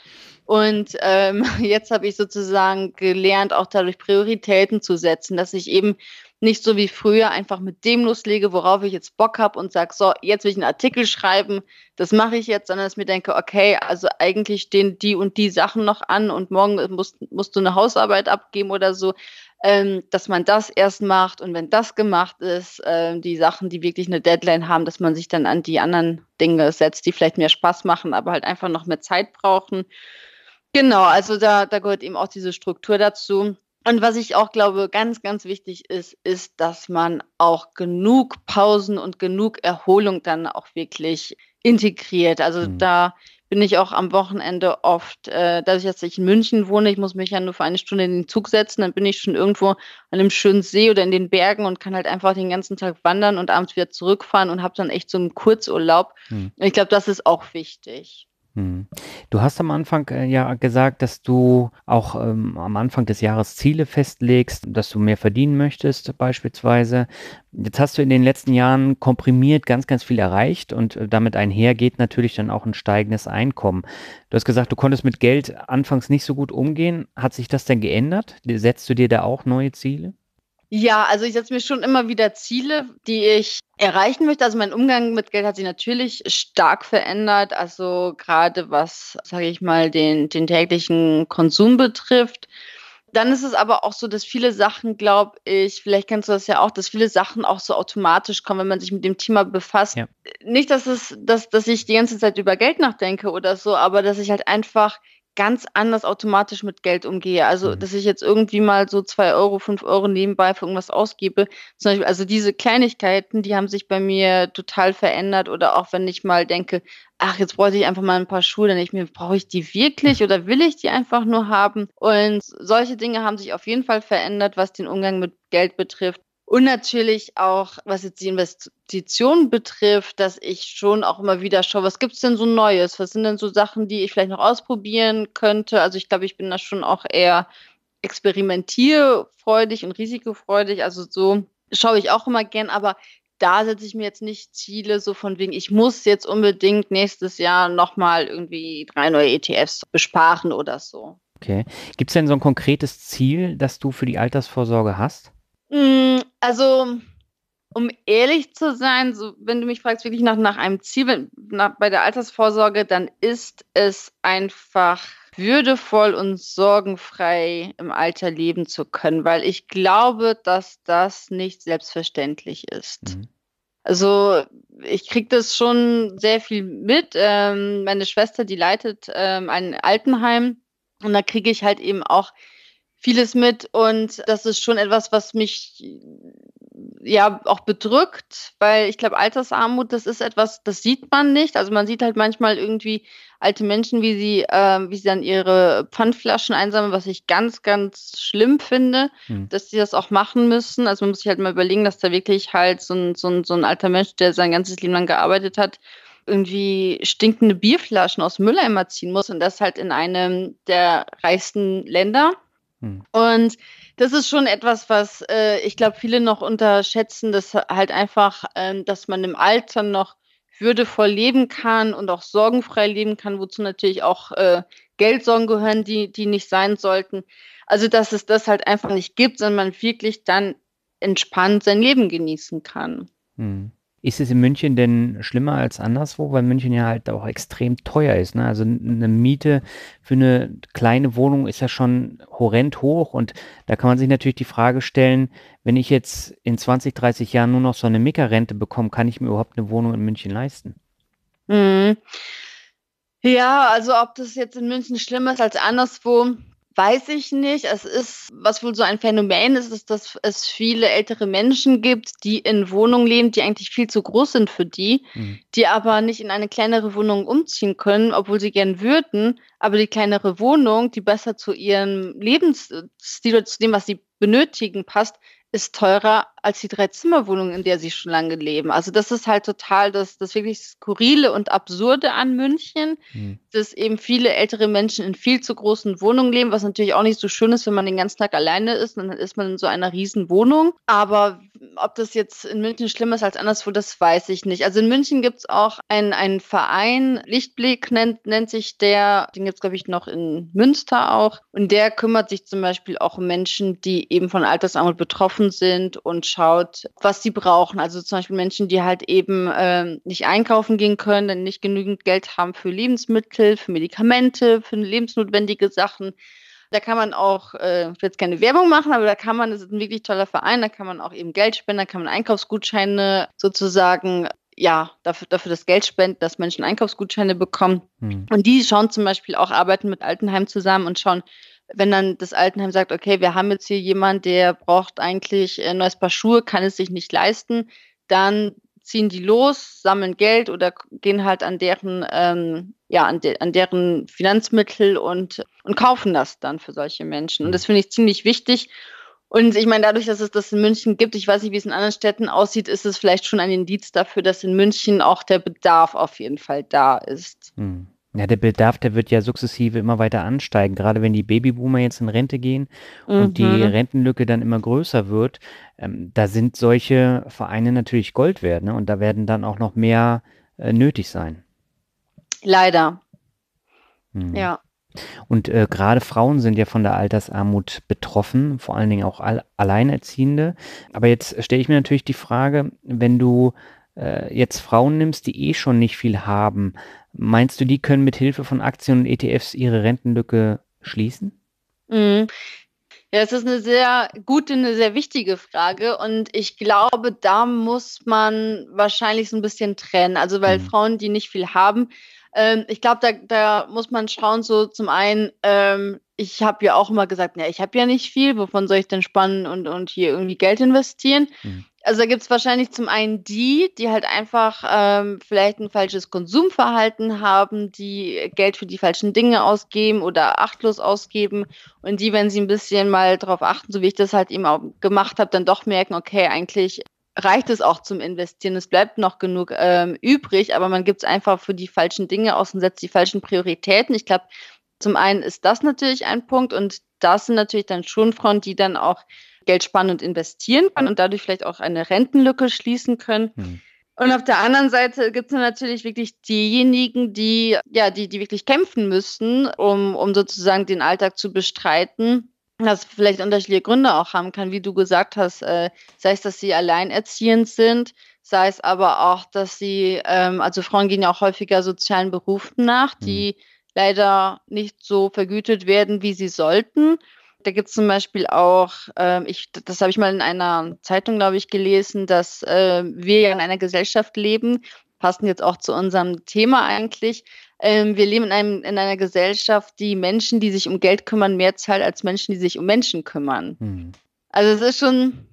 Und ähm, jetzt habe ich sozusagen gelernt, auch dadurch Prioritäten zu setzen, dass ich eben nicht so wie früher einfach mit dem loslege, worauf ich jetzt Bock habe und sage, so, jetzt will ich einen Artikel schreiben, das mache ich jetzt, sondern dass ich mir denke, okay, also eigentlich stehen die und die Sachen noch an und morgen musst, musst du eine Hausarbeit abgeben oder so, ähm, dass man das erst macht und wenn das gemacht ist, äh, die Sachen, die wirklich eine Deadline haben, dass man sich dann an die anderen Dinge setzt, die vielleicht mehr Spaß machen, aber halt einfach noch mehr Zeit brauchen. Genau, also da, da gehört eben auch diese Struktur dazu. Und was ich auch glaube, ganz, ganz wichtig ist, ist, dass man auch genug Pausen und genug Erholung dann auch wirklich integriert. Also mhm. da bin ich auch am Wochenende oft, äh, dadurch, dass ich in München wohne, ich muss mich ja nur für eine Stunde in den Zug setzen, dann bin ich schon irgendwo an einem schönen See oder in den Bergen und kann halt einfach den ganzen Tag wandern und abends wieder zurückfahren und habe dann echt so einen Kurzurlaub. Mhm. Ich glaube, das ist auch wichtig. Mhm. Du hast am Anfang äh, ja gesagt, dass du auch ähm, am Anfang des Jahres Ziele festlegst, dass du mehr verdienen möchtest beispielsweise. Jetzt hast du in den letzten Jahren komprimiert ganz, ganz viel erreicht und äh, damit einhergeht natürlich dann auch ein steigendes Einkommen. Du hast gesagt, du konntest mit Geld anfangs nicht so gut umgehen. Hat sich das denn geändert? Setzt du dir da auch neue Ziele? Ja, also ich setze mir schon immer wieder Ziele, die ich erreichen möchte. Also mein Umgang mit Geld hat sich natürlich stark verändert. Also gerade was, sage ich mal, den, den täglichen Konsum betrifft. Dann ist es aber auch so, dass viele Sachen, glaube ich, vielleicht kennst du das ja auch, dass viele Sachen auch so automatisch kommen, wenn man sich mit dem Thema befasst. Ja. Nicht, dass es, dass, dass ich die ganze Zeit über Geld nachdenke oder so, aber dass ich halt einfach ganz anders automatisch mit Geld umgehe. Also, mhm. dass ich jetzt irgendwie mal so zwei Euro, fünf Euro nebenbei für irgendwas ausgebe. Zum Beispiel, also diese Kleinigkeiten, die haben sich bei mir total verändert. Oder auch wenn ich mal denke, ach, jetzt bräuchte ich einfach mal ein paar Schuhe, dann denke ich mir, brauche ich die wirklich oder will ich die einfach nur haben? Und solche Dinge haben sich auf jeden Fall verändert, was den Umgang mit Geld betrifft. Und natürlich auch, was jetzt die Investition betrifft, dass ich schon auch immer wieder schaue, was gibt es denn so Neues? Was sind denn so Sachen, die ich vielleicht noch ausprobieren könnte? Also ich glaube, ich bin da schon auch eher experimentierfreudig und risikofreudig. Also so schaue ich auch immer gern, aber da setze ich mir jetzt nicht Ziele so von wegen, ich muss jetzt unbedingt nächstes Jahr nochmal irgendwie drei neue ETFs besparen oder so. Okay. Gibt es denn so ein konkretes Ziel, das du für die Altersvorsorge hast? Mm, also, um ehrlich zu sein, so, wenn du mich fragst, wirklich nach, nach einem Ziel nach, bei der Altersvorsorge, dann ist es einfach würdevoll und sorgenfrei im Alter leben zu können, weil ich glaube, dass das nicht selbstverständlich ist. Mhm. Also ich kriege das schon sehr viel mit. Ähm, meine Schwester, die leitet ähm, ein Altenheim und da kriege ich halt eben auch vieles mit und das ist schon etwas, was mich ja auch bedrückt, weil ich glaube, Altersarmut, das ist etwas, das sieht man nicht. Also man sieht halt manchmal irgendwie alte Menschen, wie sie, äh, wie sie dann ihre Pfandflaschen einsammeln, was ich ganz, ganz schlimm finde, mhm. dass sie das auch machen müssen. Also man muss sich halt mal überlegen, dass da wirklich halt so ein, so ein, so ein alter Mensch, der sein ganzes Leben lang gearbeitet hat, irgendwie stinkende Bierflaschen aus Mülleimer ziehen muss und das halt in einem der reichsten Länder und das ist schon etwas, was äh, ich glaube, viele noch unterschätzen, dass halt einfach, ähm, dass man im Alter noch würdevoll leben kann und auch sorgenfrei leben kann, wozu natürlich auch äh, Geldsorgen gehören, die, die nicht sein sollten. Also, dass es das halt einfach nicht gibt, sondern man wirklich dann entspannt sein Leben genießen kann. Hm. Ist es in München denn schlimmer als anderswo, weil München ja halt auch extrem teuer ist? Ne? Also eine Miete für eine kleine Wohnung ist ja schon horrend hoch und da kann man sich natürlich die Frage stellen, wenn ich jetzt in 20, 30 Jahren nur noch so eine Mika-Rente bekomme, kann ich mir überhaupt eine Wohnung in München leisten? Mhm. Ja, also ob das jetzt in München schlimmer ist als anderswo, Weiß ich nicht. Es ist, was wohl so ein Phänomen ist, ist, dass es viele ältere Menschen gibt, die in Wohnungen leben, die eigentlich viel zu groß sind für die, mhm. die aber nicht in eine kleinere Wohnung umziehen können, obwohl sie gern würden. Aber die kleinere Wohnung, die besser zu ihrem Lebensstil oder zu dem, was sie benötigen, passt, ist teurer als die Dreizimmerwohnung, in der sie schon lange leben. Also das ist halt total das, das wirklich skurrile und absurde an München, mhm. dass eben viele ältere Menschen in viel zu großen Wohnungen leben, was natürlich auch nicht so schön ist, wenn man den ganzen Tag alleine ist, dann ist man in so einer riesen Wohnung. Aber ob das jetzt in München schlimmer ist als anderswo, das weiß ich nicht. Also in München gibt es auch einen, einen Verein, Lichtblick nennt, nennt sich der, den gibt es, glaube ich, noch in Münster auch. Und der kümmert sich zum Beispiel auch um Menschen, die eben von Altersarmut betroffen sind und angeschaut, was sie brauchen. Also zum Beispiel Menschen, die halt eben äh, nicht einkaufen gehen können, denn nicht genügend Geld haben für Lebensmittel, für Medikamente, für lebensnotwendige Sachen. Da kann man auch, äh, ich will jetzt keine Werbung machen, aber da kann man, das ist ein wirklich toller Verein, da kann man auch eben Geld spenden, da kann man Einkaufsgutscheine sozusagen ja, dafür, dafür das Geld spenden, dass Menschen Einkaufsgutscheine bekommen. Hm. Und die schauen zum Beispiel auch, arbeiten mit Altenheim zusammen und schauen, wenn dann das Altenheim sagt, okay, wir haben jetzt hier jemand, der braucht eigentlich äh, ein neues Paar Schuhe, kann es sich nicht leisten, dann ziehen die los, sammeln Geld oder gehen halt an deren, ähm, ja, an, de an, deren Finanzmittel und, und kaufen das dann für solche Menschen. Und das finde ich ziemlich wichtig. Und ich meine, dadurch, dass es das in München gibt, ich weiß nicht, wie es in anderen Städten aussieht, ist es vielleicht schon ein Indiz dafür, dass in München auch der Bedarf auf jeden Fall da ist. Hm. Ja, der Bedarf, der wird ja sukzessive immer weiter ansteigen. Gerade wenn die Babyboomer jetzt in Rente gehen und die mhm. Rentenlücke dann immer größer wird, ähm, da sind solche Vereine natürlich Gold wert. Ne? Und da werden dann auch noch mehr äh, nötig sein. Leider. Mhm. Ja. Und äh, gerade Frauen sind ja von der Altersarmut betroffen, vor allen Dingen auch Al Alleinerziehende. Aber jetzt stelle ich mir natürlich die Frage, wenn du äh, jetzt Frauen nimmst, die eh schon nicht viel haben, meinst du, die können mit Hilfe von Aktien und ETFs ihre Rentenlücke schließen? Mhm. Ja, es ist eine sehr gute, eine sehr wichtige Frage. Und ich glaube, da muss man wahrscheinlich so ein bisschen trennen. Also, weil mhm. Frauen, die nicht viel haben, ähm, ich glaube, da, da muss man schauen, so zum einen, ähm, ich habe ja auch immer gesagt, ja, ich habe ja nicht viel, wovon soll ich denn spannen und, und hier irgendwie Geld investieren? Mhm. Also da gibt es wahrscheinlich zum einen die, die halt einfach ähm, vielleicht ein falsches Konsumverhalten haben, die Geld für die falschen Dinge ausgeben oder achtlos ausgeben und die, wenn sie ein bisschen mal darauf achten, so wie ich das halt eben auch gemacht habe, dann doch merken, okay, eigentlich reicht es auch zum Investieren. Es bleibt noch genug ähm, übrig, aber man gibt es einfach für die falschen Dinge aus und setzt die falschen Prioritäten. Ich glaube, zum einen ist das natürlich ein Punkt und das sind natürlich dann schon Frauen, die dann auch Geld sparen und investieren können und dadurch vielleicht auch eine Rentenlücke schließen können. Mhm. Und auf der anderen Seite gibt es natürlich wirklich diejenigen, die ja, die, die wirklich kämpfen müssen, um, um sozusagen den Alltag zu bestreiten das vielleicht unterschiedliche Gründe auch haben kann, wie du gesagt hast, äh, sei es, dass sie alleinerziehend sind, sei es aber auch, dass sie, ähm, also Frauen gehen ja auch häufiger sozialen Berufen nach, die mhm. leider nicht so vergütet werden, wie sie sollten. Da gibt es zum Beispiel auch, äh, ich, das habe ich mal in einer Zeitung, glaube ich, gelesen, dass äh, wir ja in einer Gesellschaft leben, passen jetzt auch zu unserem Thema eigentlich, ähm, wir leben in, einem, in einer Gesellschaft, die Menschen, die sich um Geld kümmern, mehr zahlt als Menschen, die sich um Menschen kümmern. Hm. Also es ist schon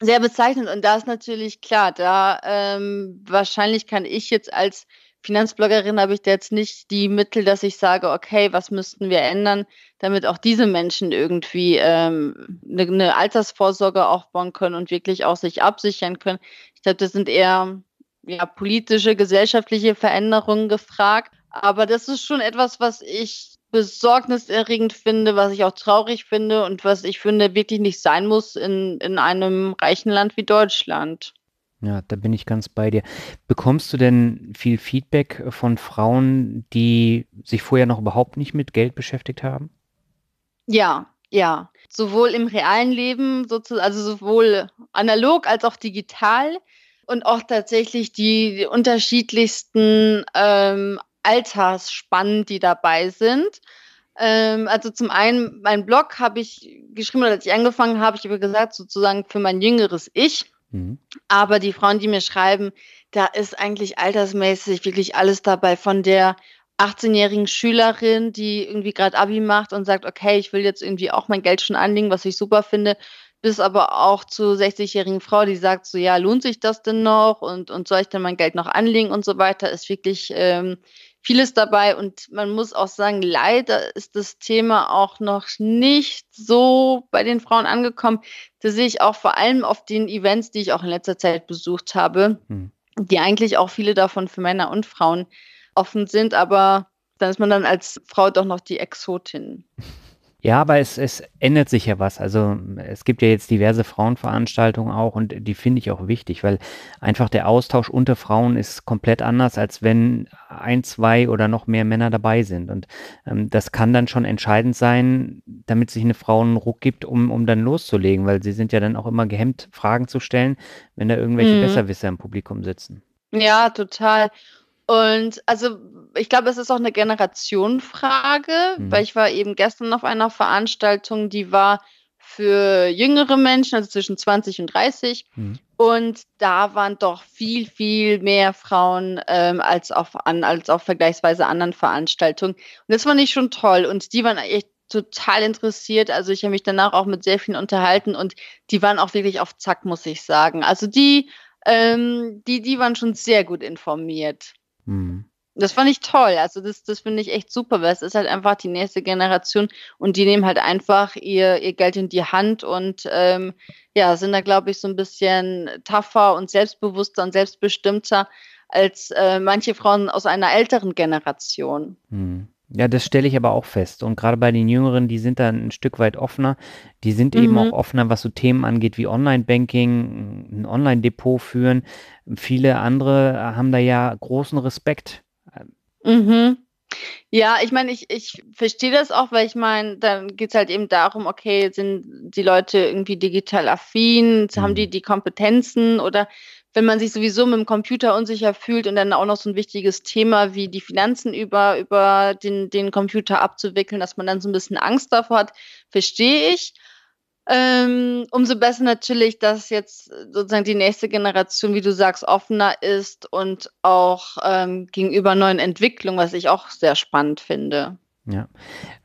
sehr bezeichnend und da ist natürlich klar, da ähm, wahrscheinlich kann ich jetzt als Finanzbloggerin habe ich da jetzt nicht die Mittel, dass ich sage, okay, was müssten wir ändern, damit auch diese Menschen irgendwie ähm, eine, ne Altersvorsorge aufbauen können und wirklich auch sich absichern können. Ich glaube, das sind eher ja, politische, gesellschaftliche Veränderungen gefragt. Aber das ist schon etwas, was ich besorgniserregend finde, was ich auch traurig finde und was ich finde wirklich nicht sein muss in, in einem reichen Land wie Deutschland. Ja, da bin ich ganz bei dir. Bekommst du denn viel Feedback von Frauen, die sich vorher noch überhaupt nicht mit Geld beschäftigt haben? Ja, ja. Sowohl im realen Leben, also sowohl analog als auch digital und auch tatsächlich die, die unterschiedlichsten ähm, Altersspannen, die dabei sind. Ähm, also zum einen, mein Blog habe ich geschrieben, als ich angefangen habe, ich habe gesagt, sozusagen für mein jüngeres Ich. Mhm. Aber die Frauen, die mir schreiben, da ist eigentlich altersmäßig wirklich alles dabei, von der 18-jährigen Schülerin, die irgendwie gerade Abi macht und sagt, okay, ich will jetzt irgendwie auch mein Geld schon anlegen, was ich super finde, bis aber auch zur 60-jährigen Frau, die sagt so, ja, lohnt sich das denn noch und, und soll ich denn mein Geld noch anlegen und so weiter, ist wirklich ähm, vieles dabei und man muss auch sagen, leider ist das Thema auch noch nicht so bei den Frauen angekommen. Das sehe ich auch vor allem auf den Events, die ich auch in letzter Zeit besucht habe, hm. die eigentlich auch viele davon für Männer und Frauen offen sind, aber dann ist man dann als Frau doch noch die Exotin. Ja, aber es, es ändert sich ja was. Also es gibt ja jetzt diverse Frauenveranstaltungen auch und die finde ich auch wichtig, weil einfach der Austausch unter Frauen ist komplett anders, als wenn ein, zwei oder noch mehr Männer dabei sind. Und ähm, das kann dann schon entscheidend sein, damit sich eine Frau einen Ruck gibt, um, um dann loszulegen, weil sie sind ja dann auch immer gehemmt, Fragen zu stellen, wenn da irgendwelche mhm. Besserwisser im Publikum sitzen. Ja, total. Und also ich glaube, es ist auch eine Generationenfrage, mhm. weil ich war eben gestern auf einer Veranstaltung, die war für jüngere Menschen, also zwischen 20 und 30. Mhm. Und da waren doch viel, viel mehr Frauen ähm, als, auf an, als auf vergleichsweise anderen Veranstaltungen. Und das fand ich schon toll. Und die waren echt total interessiert. Also ich habe mich danach auch mit sehr vielen unterhalten und die waren auch wirklich auf Zack, muss ich sagen. Also die, ähm, die, die waren schon sehr gut informiert. Mhm. Das fand ich toll. Also das, das finde ich echt super, weil es ist halt einfach die nächste Generation und die nehmen halt einfach ihr, ihr Geld in die Hand und ähm, ja, sind da, glaube ich, so ein bisschen tougher und selbstbewusster und selbstbestimmter als äh, manche Frauen aus einer älteren Generation. Hm. Ja, das stelle ich aber auch fest. Und gerade bei den Jüngeren, die sind da ein Stück weit offener. Die sind mhm. eben auch offener, was so Themen angeht wie Online-Banking, ein Online-Depot führen. Viele andere haben da ja großen Respekt Mhm. Ja, ich meine, ich, ich verstehe das auch, weil ich meine, dann geht es halt eben darum, okay, sind die Leute irgendwie digital affin, haben die mhm. die Kompetenzen oder wenn man sich sowieso mit dem Computer unsicher fühlt und dann auch noch so ein wichtiges Thema wie die Finanzen über, über den, den Computer abzuwickeln, dass man dann so ein bisschen Angst davor hat, verstehe ich. Ähm, umso besser natürlich, dass jetzt sozusagen die nächste Generation, wie du sagst, offener ist und auch ähm, gegenüber neuen Entwicklungen, was ich auch sehr spannend finde. Ja.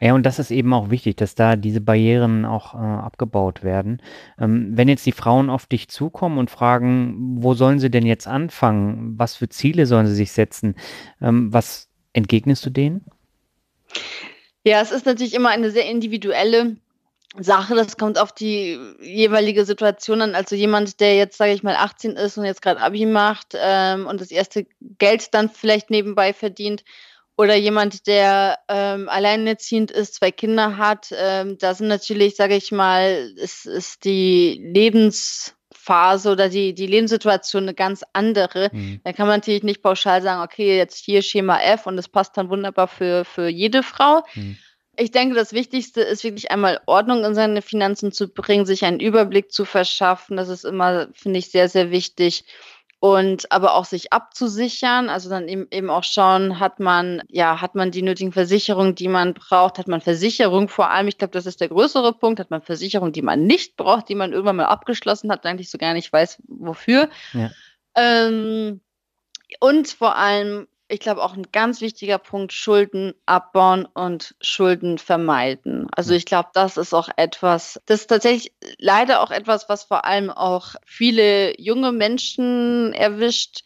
ja, und das ist eben auch wichtig, dass da diese Barrieren auch äh, abgebaut werden. Ähm, wenn jetzt die Frauen auf dich zukommen und fragen, wo sollen sie denn jetzt anfangen? Was für Ziele sollen sie sich setzen? Ähm, was entgegnest du denen? Ja, es ist natürlich immer eine sehr individuelle Sache, das kommt auf die jeweilige Situation an. Also jemand, der jetzt, sage ich mal, 18 ist und jetzt gerade Abi macht ähm, und das erste Geld dann vielleicht nebenbei verdient oder jemand, der ähm, alleinerziehend ist, zwei Kinder hat, ähm, da sind natürlich, sage ich mal, ist, ist die Lebensphase oder die, die Lebenssituation eine ganz andere. Mhm. Da kann man natürlich nicht pauschal sagen, okay, jetzt hier Schema F und das passt dann wunderbar für, für jede Frau. Mhm. Ich denke, das Wichtigste ist wirklich einmal Ordnung in seine Finanzen zu bringen, sich einen Überblick zu verschaffen. Das ist immer, finde ich, sehr, sehr wichtig. Und aber auch sich abzusichern, also dann eben, eben auch schauen, hat man, ja, hat man die nötigen Versicherungen, die man braucht, hat man Versicherung vor allem, ich glaube, das ist der größere Punkt, hat man Versicherung, die man nicht braucht, die man irgendwann mal abgeschlossen hat, eigentlich so gar nicht weiß, wofür. Ja. Ähm, und vor allem ich glaube, auch ein ganz wichtiger Punkt, Schulden abbauen und Schulden vermeiden. Also hm. ich glaube, das ist auch etwas, das ist tatsächlich leider auch etwas, was vor allem auch viele junge Menschen erwischt,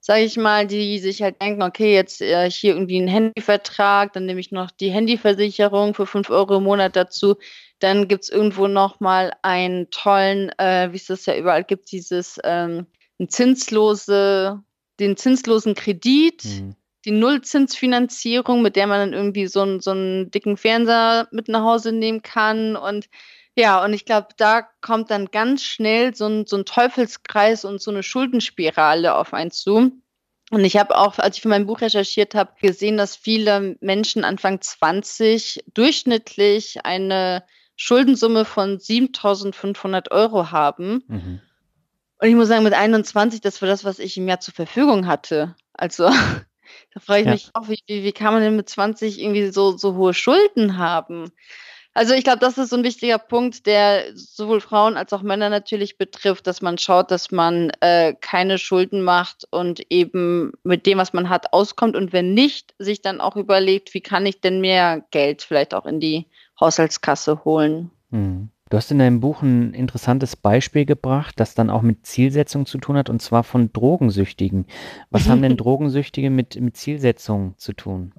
sage ich mal, die sich halt denken, okay, jetzt äh, hier irgendwie einen Handyvertrag, dann nehme ich noch die Handyversicherung für 5 Euro im Monat dazu. Dann gibt es irgendwo nochmal einen tollen, äh, wie es das ja überall gibt, dieses ähm, ein zinslose, den zinslosen Kredit. Mhm die Nullzinsfinanzierung, mit der man dann irgendwie so, einen, so einen dicken Fernseher mit nach Hause nehmen kann. Und ja, und ich glaube, da kommt dann ganz schnell so ein, so ein Teufelskreis und so eine Schuldenspirale auf einen zu. Und ich habe auch, als ich für mein Buch recherchiert habe, gesehen, dass viele Menschen Anfang 20 durchschnittlich eine Schuldensumme von 7.500 Euro haben. Mhm. Und ich muss sagen, mit 21, das war das, was ich im Jahr zur Verfügung hatte. Also da frage ich ja. mich auch, wie, wie, kann man denn mit 20 irgendwie so, so hohe Schulden haben? Also ich glaube, das ist so ein wichtiger Punkt, der sowohl Frauen als auch Männer natürlich betrifft, dass man schaut, dass man äh, keine Schulden macht und eben mit dem, was man hat, auskommt. Und wenn nicht, sich dann auch überlegt, wie kann ich denn mehr Geld vielleicht auch in die Haushaltskasse holen. Mhm. Du hast in deinem Buch ein interessantes Beispiel gebracht, das dann auch mit Zielsetzung zu tun hat, und zwar von Drogensüchtigen. Was haben denn Drogensüchtige mit, mit Zielsetzung zu tun?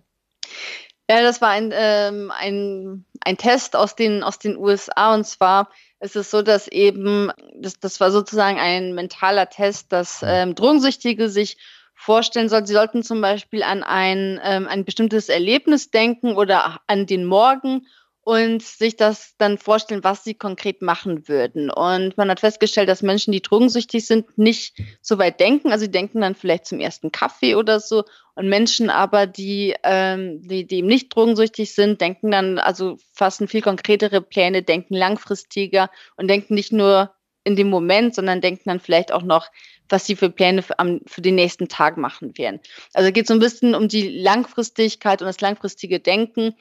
Ja, das war ein, ähm, ein, ein Test aus den, aus den USA und zwar ist es so, dass eben, das, das war sozusagen ein mentaler Test, dass ähm, Drogensüchtige sich vorstellen sollten, sie sollten zum Beispiel an ein, ähm, ein bestimmtes Erlebnis denken oder an den Morgen und sich das dann vorstellen, was sie konkret machen würden. Und man hat festgestellt, dass Menschen, die drogensüchtig sind, nicht so weit denken. Also sie denken dann vielleicht zum ersten Kaffee oder so. Und Menschen aber, die, ähm, die, die eben nicht drogensüchtig sind, denken dann, also fassen viel konkretere Pläne, denken langfristiger und denken nicht nur in dem Moment, sondern denken dann vielleicht auch noch, was sie für Pläne für, am, für den nächsten Tag machen werden. Also geht so ein bisschen um die Langfristigkeit und das langfristige Denken.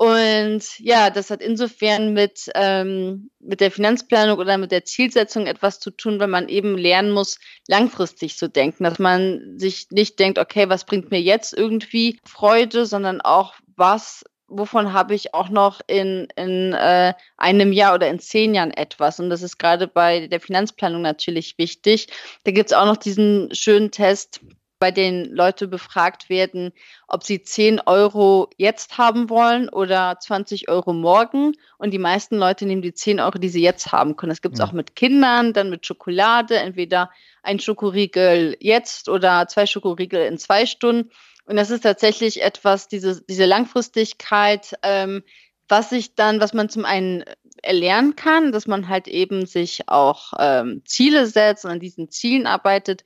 Und ja, das hat insofern mit, ähm, mit der Finanzplanung oder mit der Zielsetzung etwas zu tun, weil man eben lernen muss, langfristig zu denken, dass man sich nicht denkt, okay, was bringt mir jetzt irgendwie Freude, sondern auch, was, wovon habe ich auch noch in, in äh, einem Jahr oder in zehn Jahren etwas. Und das ist gerade bei der Finanzplanung natürlich wichtig. Da gibt es auch noch diesen schönen Test bei denen Leute befragt werden, ob sie 10 Euro jetzt haben wollen oder 20 Euro morgen. Und die meisten Leute nehmen die 10 Euro, die sie jetzt haben können. Das gibt es ja. auch mit Kindern, dann mit Schokolade, entweder ein Schokoriegel jetzt oder zwei Schokoriegel in zwei Stunden. Und das ist tatsächlich etwas, diese, diese Langfristigkeit, ähm, was sich dann, was man zum einen erlernen kann, dass man halt eben sich auch ähm, Ziele setzt und an diesen Zielen arbeitet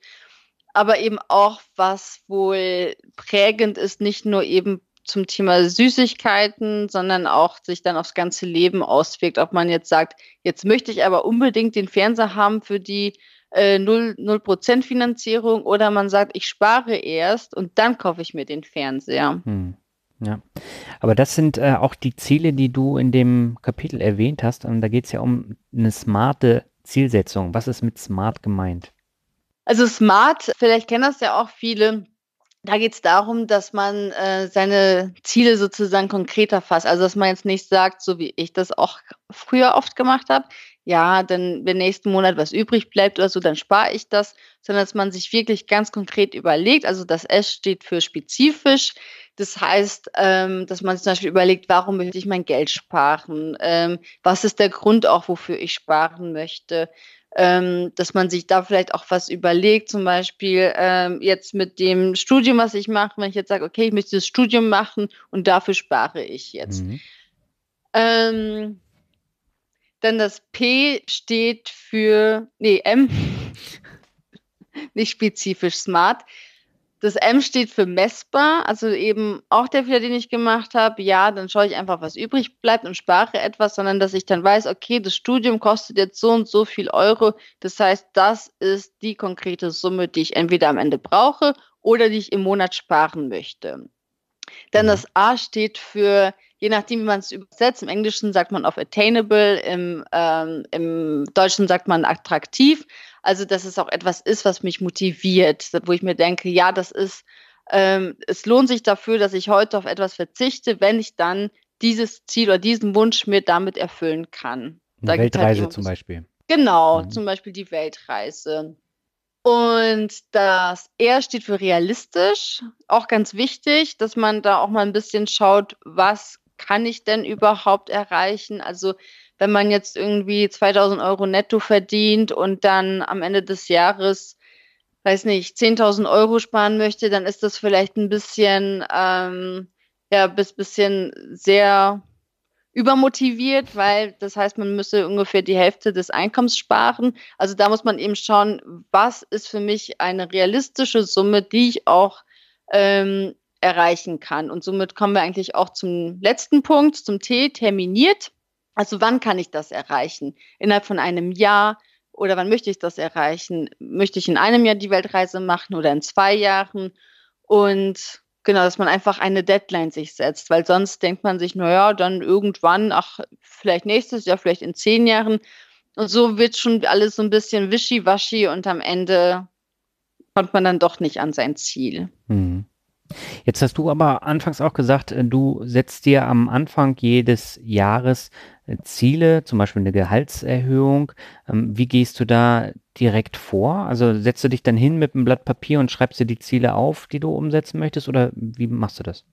aber eben auch was wohl prägend ist, nicht nur eben zum Thema Süßigkeiten, sondern auch sich dann aufs ganze Leben auswirkt. Ob man jetzt sagt, jetzt möchte ich aber unbedingt den Fernseher haben für die äh, 0%, Finanzierung oder man sagt, ich spare erst und dann kaufe ich mir den Fernseher. Hm. Ja, aber das sind äh, auch die Ziele, die du in dem Kapitel erwähnt hast. Und da geht es ja um eine smarte Zielsetzung. Was ist mit smart gemeint? Also Smart, vielleicht kennen das ja auch viele. Da geht es darum, dass man äh, seine Ziele sozusagen konkreter fasst. Also dass man jetzt nicht sagt, so wie ich das auch früher oft gemacht habe, ja, dann wenn nächsten Monat was übrig bleibt oder so, dann spare ich das, sondern dass man sich wirklich ganz konkret überlegt. Also das S steht für spezifisch. Das heißt, ähm, dass man sich zum Beispiel überlegt, warum möchte ich mein Geld sparen? Ähm, was ist der Grund auch, wofür ich sparen möchte? ähm, dass man sich da vielleicht auch was überlegt, zum Beispiel ähm, jetzt mit dem Studium, was ich mache, wenn ich jetzt sage, okay, ich möchte das Studium machen und dafür spare ich jetzt. Mhm. Ähm, dann das P steht für, nee, M, nicht spezifisch smart, das M steht für messbar, also eben auch der Fehler, den ich gemacht habe. Ja, dann schaue ich einfach, was übrig bleibt und spare etwas, sondern dass ich dann weiß, okay, das Studium kostet jetzt so und so viel Euro. Das heißt, das ist die konkrete Summe, die ich entweder am Ende brauche oder die ich im Monat sparen möchte. Dann mhm. das A steht für je nachdem, wie man es übersetzt. Im Englischen sagt man auf attainable, im, ähm, im Deutschen sagt man attraktiv. Also, dass es auch etwas ist, was mich motiviert, wo ich mir denke, ja, das ist, ähm, es lohnt sich dafür, dass ich heute auf etwas verzichte, wenn ich dann dieses Ziel oder diesen Wunsch mir damit erfüllen kann. Da halt Weltreise halt zum Beispiel. Genau, mhm. zum Beispiel die Weltreise. Und das R steht für realistisch, auch ganz wichtig, dass man da auch mal ein bisschen schaut, was kann ich denn überhaupt erreichen? Also wenn man jetzt irgendwie 2000 Euro netto verdient und dann am Ende des Jahres, weiß nicht, 10.000 Euro sparen möchte, dann ist das vielleicht ein bisschen, ähm, ja, bis bisschen sehr übermotiviert, weil das heißt, man müsse ungefähr die Hälfte des Einkommens sparen. Also da muss man eben schauen, was ist für mich eine realistische Summe, die ich auch ähm, erreichen kann. Und somit kommen wir eigentlich auch zum letzten Punkt, zum T, terminiert. Also wann kann ich das erreichen? Innerhalb von einem Jahr oder wann möchte ich das erreichen? Möchte ich in einem Jahr die Weltreise machen oder in zwei Jahren? Und genau, dass man einfach eine Deadline sich setzt, weil sonst denkt man sich, naja, dann irgendwann, ach, vielleicht nächstes Jahr, vielleicht in zehn Jahren. Und so wird schon alles so ein bisschen wischiwaschi und am Ende kommt man dann doch nicht an sein Ziel. Mhm. Jetzt hast du aber anfangs auch gesagt, äh, du setzt dir am Anfang jedes Jahres äh, Ziele, zum Beispiel eine Gehaltserhöhung. Ähm, wie gehst du da direkt vor? Also setzt du dich dann hin mit einem Blatt Papier und schreibst dir die Ziele auf, die du umsetzen möchtest? Oder wie machst du das?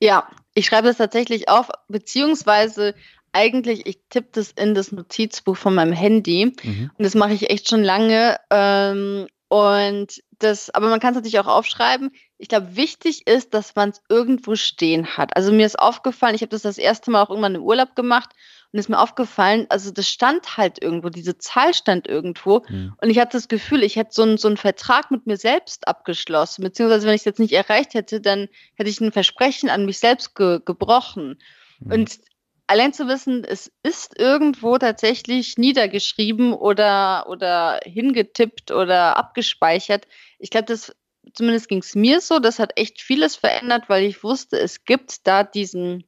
Ja, ich schreibe das tatsächlich auf, beziehungsweise eigentlich, ich tippe das in das Notizbuch von meinem Handy. Mhm. Und das mache ich echt schon lange. Ähm, und das, aber man kann es natürlich auch aufschreiben ich glaube, wichtig ist, dass man es irgendwo stehen hat. Also mir ist aufgefallen, ich habe das das erste Mal auch irgendwann im Urlaub gemacht und ist mir aufgefallen, also das stand halt irgendwo, diese Zahl stand irgendwo mhm. und ich hatte das Gefühl, ich hätte so einen, so einen Vertrag mit mir selbst abgeschlossen, beziehungsweise wenn ich es jetzt nicht erreicht hätte, dann hätte ich ein Versprechen an mich selbst ge gebrochen. Mhm. Und allein zu wissen, es ist irgendwo tatsächlich niedergeschrieben oder, oder hingetippt oder abgespeichert, ich glaube, das zumindest ging es mir so, das hat echt vieles verändert, weil ich wusste, es gibt da diesen,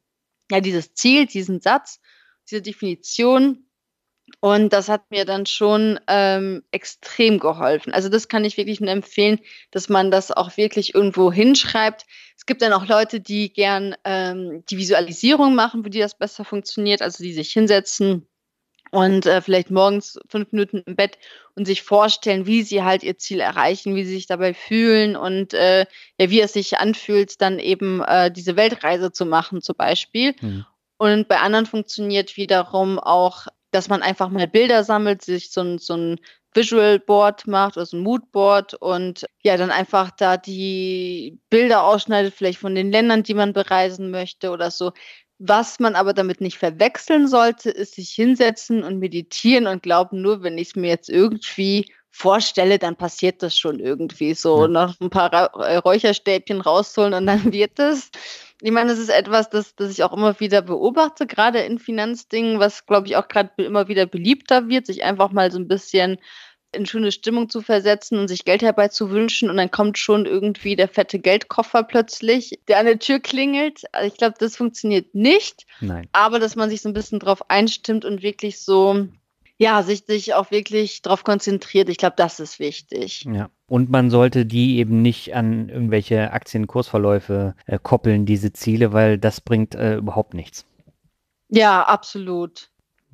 ja, dieses Ziel, diesen Satz, diese Definition. Und das hat mir dann schon ähm, extrem geholfen. Also das kann ich wirklich nur empfehlen, dass man das auch wirklich irgendwo hinschreibt. Es gibt dann auch Leute, die gern ähm, die Visualisierung machen, für die das besser funktioniert, also die sich hinsetzen und äh, vielleicht morgens fünf Minuten im Bett und sich vorstellen, wie sie halt ihr Ziel erreichen, wie sie sich dabei fühlen und äh, ja, wie es sich anfühlt, dann eben äh, diese Weltreise zu machen zum Beispiel. Mhm. Und bei anderen funktioniert wiederum auch, dass man einfach mal Bilder sammelt, sich so ein, so ein Visual Board macht, also ein Mood Board und ja, dann einfach da die Bilder ausschneidet, vielleicht von den Ländern, die man bereisen möchte oder so. Was man aber damit nicht verwechseln sollte, ist sich hinsetzen und meditieren und glauben, nur wenn ich es mir jetzt irgendwie vorstelle, dann passiert das schon irgendwie so. Ja. Noch ein paar äh, Räucherstäbchen rausholen und dann wird es. Ich meine, das ist etwas, das, das ich auch immer wieder beobachte, gerade in Finanzdingen, was, glaube ich, auch gerade immer wieder beliebter wird, sich einfach mal so ein bisschen in schöne Stimmung zu versetzen und sich Geld herbeizuwünschen und dann kommt schon irgendwie der fette Geldkoffer plötzlich, der an der Tür klingelt. Also ich glaube, das funktioniert nicht. Nein. Aber dass man sich so ein bisschen drauf einstimmt und wirklich so, ja, sich, sich auch wirklich drauf konzentriert. Ich glaube, das ist wichtig. Ja. Und man sollte die eben nicht an irgendwelche Aktienkursverläufe äh, koppeln, diese Ziele, weil das bringt äh, überhaupt nichts. Ja, absolut.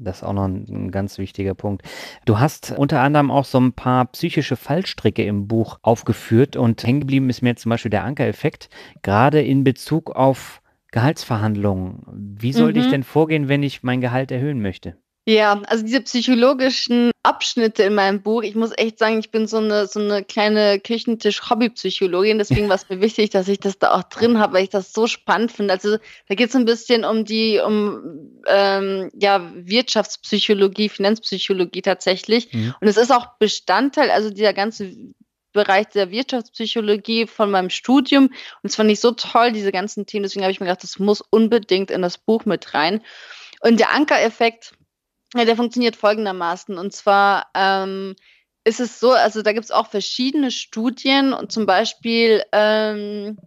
Das ist auch noch ein, ein, ganz wichtiger Punkt. Du hast unter anderem auch so ein paar psychische Fallstricke im Buch aufgeführt und hängen geblieben ist mir zum Beispiel der Ankereffekt, gerade in Bezug auf Gehaltsverhandlungen. Wie sollte mhm. ich denn vorgehen, wenn ich mein Gehalt erhöhen möchte? Ja, also diese psychologischen Abschnitte in meinem Buch, ich muss echt sagen, ich bin so eine, so eine kleine Küchentisch-Hobbypsychologin, deswegen war es mir wichtig, dass ich das da auch drin habe, weil ich das so spannend finde. Also da geht es ein bisschen um die, um ähm, ja, Wirtschaftspsychologie, Finanzpsychologie tatsächlich. Mhm. Und es ist auch Bestandteil, also dieser ganze Bereich der Wirtschaftspsychologie von meinem Studium. Und es fand ich so toll, diese ganzen Themen. Deswegen habe ich mir gedacht, das muss unbedingt in das Buch mit rein. Und der Ankereffekt, ja, der funktioniert folgendermaßen. Und zwar ähm, ist es so, also da gibt es auch verschiedene Studien und zum Beispiel, ähm,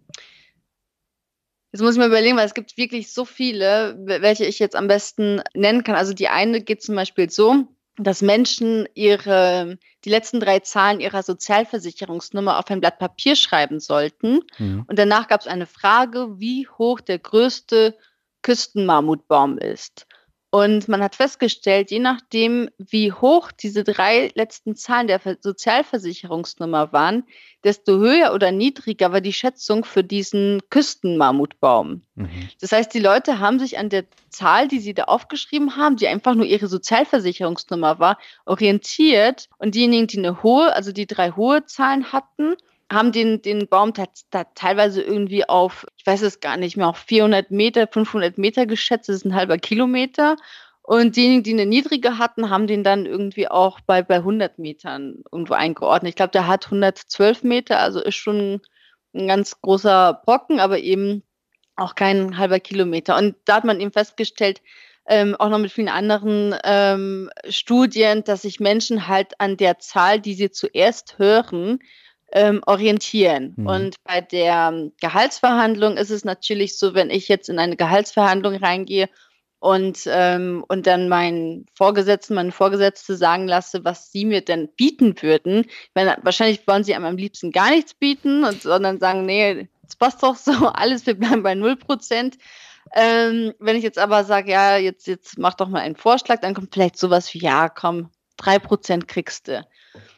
jetzt muss ich mir überlegen, weil es gibt wirklich so viele, welche ich jetzt am besten nennen kann. Also die eine geht zum Beispiel so, dass Menschen ihre, die letzten drei Zahlen ihrer Sozialversicherungsnummer auf ein Blatt Papier schreiben sollten. Mhm. Und danach gab es eine Frage, wie hoch der größte Küstenmammutbaum ist. Und man hat festgestellt, je nachdem, wie hoch diese drei letzten Zahlen der Sozialversicherungsnummer waren, desto höher oder niedriger war die Schätzung für diesen Küstenmammutbaum. Mhm. Das heißt, die Leute haben sich an der Zahl, die sie da aufgeschrieben haben, die einfach nur ihre Sozialversicherungsnummer war, orientiert. Und diejenigen, die eine hohe, also die drei hohe Zahlen hatten, haben den, den Baum teilweise irgendwie auf, ich weiß es gar nicht mehr, auf 400 Meter, 500 Meter geschätzt, das ist ein halber Kilometer. Und diejenigen, die eine niedrige hatten, haben den dann irgendwie auch bei, bei 100 Metern irgendwo eingeordnet. Ich glaube, der hat 112 Meter, also ist schon ein ganz großer Brocken, aber eben auch kein halber Kilometer. Und da hat man eben festgestellt, ähm, auch noch mit vielen anderen ähm, Studien, dass sich Menschen halt an der Zahl, die sie zuerst hören, ähm, orientieren. Mhm. Und bei der ähm, Gehaltsverhandlung ist es natürlich so, wenn ich jetzt in eine Gehaltsverhandlung reingehe und, ähm, und dann meinen Vorgesetzten, meine Vorgesetzte sagen lasse, was sie mir denn bieten würden. Meine, wahrscheinlich wollen sie einem am liebsten gar nichts bieten, und, sondern sagen, nee, das passt doch so, alles, wir bleiben bei 0 Ähm, wenn ich jetzt aber sage, ja, jetzt, jetzt mach doch mal einen Vorschlag, dann kommt vielleicht sowas wie, ja, komm, 3 kriegst du.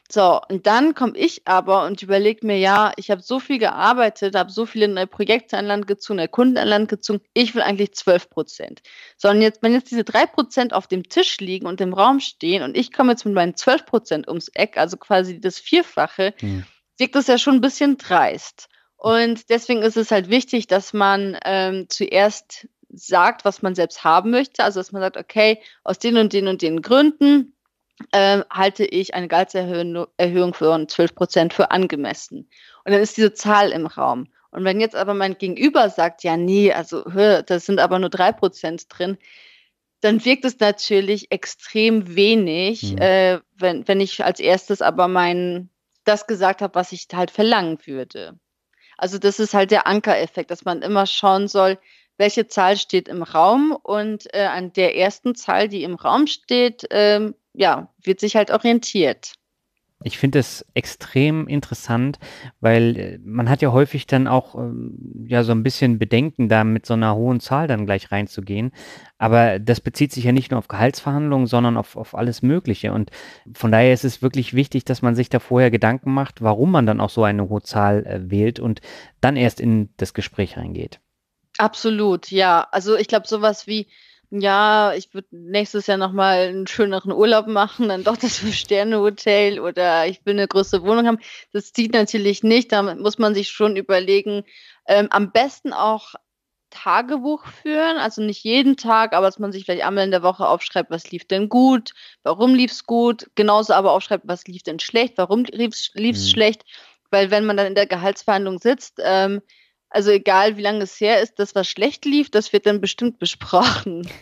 So, und dann komme ich aber und überlege mir, ja, ich habe so viel gearbeitet, habe so viele neue Projekte an Land gezogen, neue Kunden an Land gezogen, ich will eigentlich 12 Prozent. Sondern jetzt, wenn jetzt diese 3 Prozent auf dem Tisch liegen und im Raum stehen und ich komme jetzt mit meinen 12 Prozent ums Eck, also quasi das Vierfache, mhm. wirkt das ja schon ein bisschen dreist. Und deswegen ist es halt wichtig, dass man ähm, zuerst sagt, was man selbst haben möchte. Also, dass man sagt, okay, aus den und den und den Gründen ähm, halte ich eine Gehaltserhöhung von 12 Prozent für angemessen. Und dann ist diese Zahl im Raum. Und wenn jetzt aber mein Gegenüber sagt, ja, nee, also da sind aber nur 3 Prozent drin, dann wirkt es natürlich extrem wenig, mhm. äh, wenn, wenn ich als erstes aber mein, das gesagt habe, was ich halt verlangen würde. Also das ist halt der Ankereffekt, dass man immer schauen soll, welche Zahl steht im Raum und äh, an der ersten Zahl, die im Raum steht, äh, ja, wird sich halt orientiert. Ich finde es extrem interessant, weil äh, man hat ja häufig dann auch ähm, ja so ein bisschen Bedenken, da mit so einer hohen Zahl dann gleich reinzugehen. Aber das bezieht sich ja nicht nur auf Gehaltsverhandlungen, sondern auf, auf alles Mögliche. Und von daher ist es wirklich wichtig, dass man sich da vorher Gedanken macht, warum man dann auch so eine hohe Zahl äh, wählt und dann erst in das Gespräch reingeht. Absolut, ja. Also ich glaube, sowas wie ja, ich würde nächstes Jahr nochmal einen schöneren Urlaub machen, dann doch das Fünf-Sterne-Hotel oder ich will eine größere Wohnung haben. Das zieht natürlich nicht. Da muss man sich schon überlegen, ähm, am besten auch Tagebuch führen, also nicht jeden Tag, aber dass man sich vielleicht einmal in der Woche aufschreibt, was lief denn gut, warum lief es gut, genauso aber aufschreibt, was lief denn schlecht, warum lief es mhm. schlecht, weil wenn man dann in der Gehaltsverhandlung sitzt, ähm, also egal, wie lange es her ist, das, was schlecht lief, das wird dann bestimmt besprochen.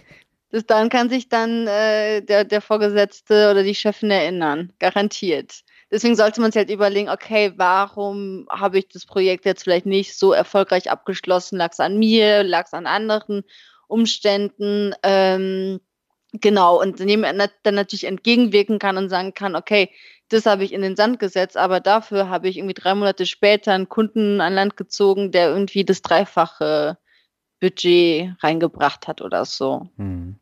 Das, daran kann sich dann äh, der, der Vorgesetzte oder die Chefin erinnern, garantiert. Deswegen sollte man sich halt überlegen, okay, warum habe ich das Projekt jetzt vielleicht nicht so erfolgreich abgeschlossen? Lag es an mir, lag es an anderen Umständen? Ähm, genau, und dem dann natürlich entgegenwirken kann und sagen kann, okay, das habe ich in den Sand gesetzt, aber dafür habe ich irgendwie drei Monate später einen Kunden an Land gezogen, der irgendwie das dreifache Budget reingebracht hat oder so. Hm.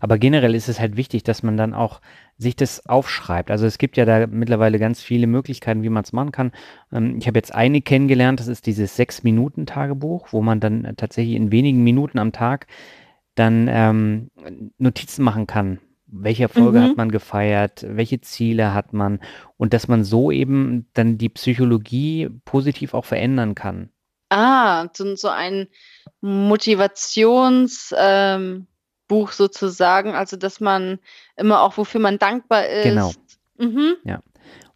Aber generell ist es halt wichtig, dass man dann auch sich das aufschreibt. Also es gibt ja da mittlerweile ganz viele Möglichkeiten, wie man es machen kann. Ähm, ich habe jetzt eine kennengelernt, das ist dieses Sechs-Minuten-Tagebuch, wo man dann tatsächlich in wenigen Minuten am Tag dann ähm, Notizen machen kann welche Erfolge mhm. hat man gefeiert, welche Ziele hat man und dass man so eben dann die Psychologie positiv auch verändern kann. Ah, so, ein Motivationsbuch ähm, sozusagen, also dass man immer auch, wofür man dankbar genau. ist. Genau. Mhm. Ja.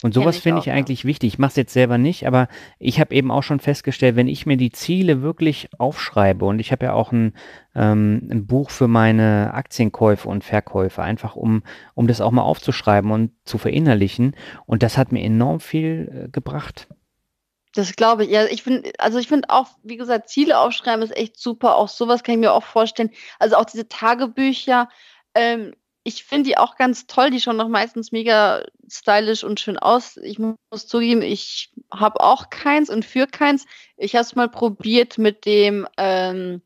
Und sowas finde ich, find ich eigentlich wichtig. Ich mache es jetzt selber nicht, aber ich habe eben auch schon festgestellt, wenn ich mir die Ziele wirklich aufschreibe und ich habe ja auch ein, ähm, ein Buch für meine Aktienkäufe und Verkäufe, einfach um, um das auch mal aufzuschreiben und zu verinnerlichen. Und das hat mir enorm viel äh, gebracht. Das glaube ich. Ja, ich finde, also ich finde auch, wie gesagt, Ziele aufschreiben ist echt super. Auch sowas kann ich mir auch vorstellen. Also auch diese Tagebücher. Ähm, ich finde die auch ganz toll. Die schauen noch meistens mega stylisch und schön aus. Ich muss zugeben, ich habe auch keins und für keins. Ich habe es mal probiert mit dem ähm,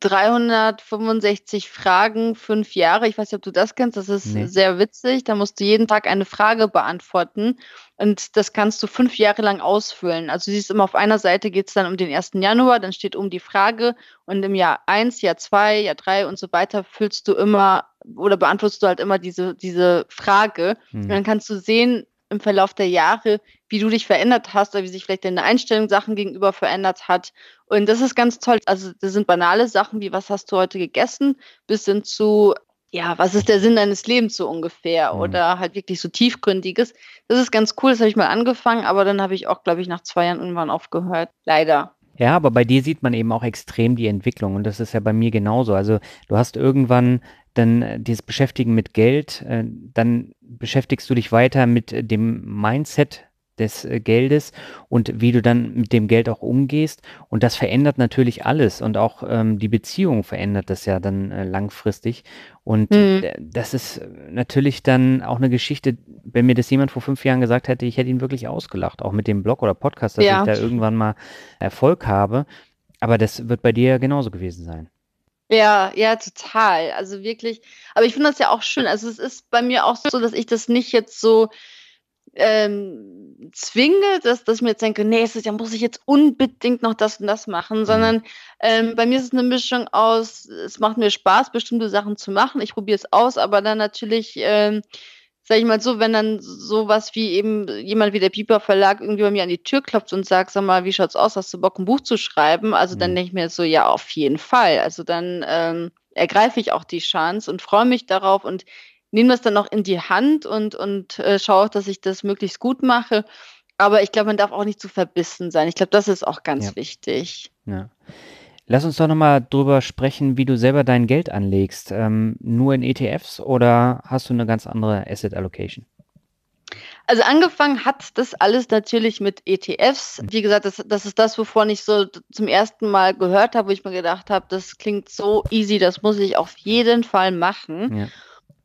365 Fragen, fünf Jahre. Ich weiß nicht, ob du das kennst. Das ist nee. sehr witzig. Da musst du jeden Tag eine Frage beantworten. Und das kannst du fünf Jahre lang ausfüllen. Also siehst immer auf einer Seite geht es dann um den 1. Januar, dann steht um die Frage. Und im Jahr 1, Jahr 2, Jahr 3 und so weiter füllst du immer oder beantwortest du halt immer diese, diese Frage. Hm. Und dann kannst du sehen im Verlauf der Jahre, wie du dich verändert hast oder wie sich vielleicht deine Einstellung Sachen gegenüber verändert hat. Und das ist ganz toll. Also das sind banale Sachen wie, was hast du heute gegessen, bis hin zu, ja, was ist der Sinn deines Lebens so ungefähr mhm. oder halt wirklich so tiefgründiges. Das ist ganz cool, das habe ich mal angefangen, aber dann habe ich auch, glaube ich, nach zwei Jahren irgendwann aufgehört. Leider. Ja, aber bei dir sieht man eben auch extrem die Entwicklung und das ist ja bei mir genauso. Also du hast irgendwann dann äh, dieses Beschäftigen mit Geld, äh, dann beschäftigst du dich weiter mit äh, dem Mindset des Geldes und wie du dann mit dem Geld auch umgehst. Und das verändert natürlich alles und auch ähm, die Beziehung verändert das ja dann äh, langfristig. Und mhm. das ist natürlich dann auch eine Geschichte, wenn mir das jemand vor fünf Jahren gesagt hätte, ich hätte ihn wirklich ausgelacht, auch mit dem Blog oder Podcast, dass ja. ich da irgendwann mal Erfolg habe. Aber das wird bei dir genauso gewesen sein. Ja, ja, total. Also wirklich, aber ich finde das ja auch schön. Also es ist bei mir auch so, dass ich das nicht jetzt so ähm, zwinge, dass, dass ich mir jetzt denke, nee, es ja muss ich jetzt unbedingt noch das und das machen, mhm. sondern ähm, bei mir ist es eine Mischung aus, es macht mir Spaß, bestimmte Sachen zu machen. Ich probiere es aus, aber dann natürlich ähm, sag ich mal so, wenn dann sowas wie eben jemand wie der Pieper Verlag irgendwie bei mir an die Tür klopft und sagt, sag mal, wie schaut's aus, hast du Bock, ein Buch zu schreiben? Also mhm. dann denke ich mir so, ja, auf jeden Fall. Also dann ähm, ergreife ich auch die Chance und freue mich darauf und nehme das dann auch in die Hand und, und äh, schaue dass ich das möglichst gut mache. Aber ich glaube, man darf auch nicht zu verbissen sein. Ich glaube, das ist auch ganz ja. wichtig. Ja. Lass uns doch nochmal drüber sprechen, wie du selber dein Geld anlegst. Ähm, nur in ETFs oder hast du eine ganz andere Asset Allocation? Also angefangen hat das alles natürlich mit ETFs. Hm. Wie gesagt, das, das ist das, wovon ich so zum ersten Mal gehört habe, wo ich mir gedacht habe, das klingt so easy, das muss ich auf jeden Fall machen. Ja.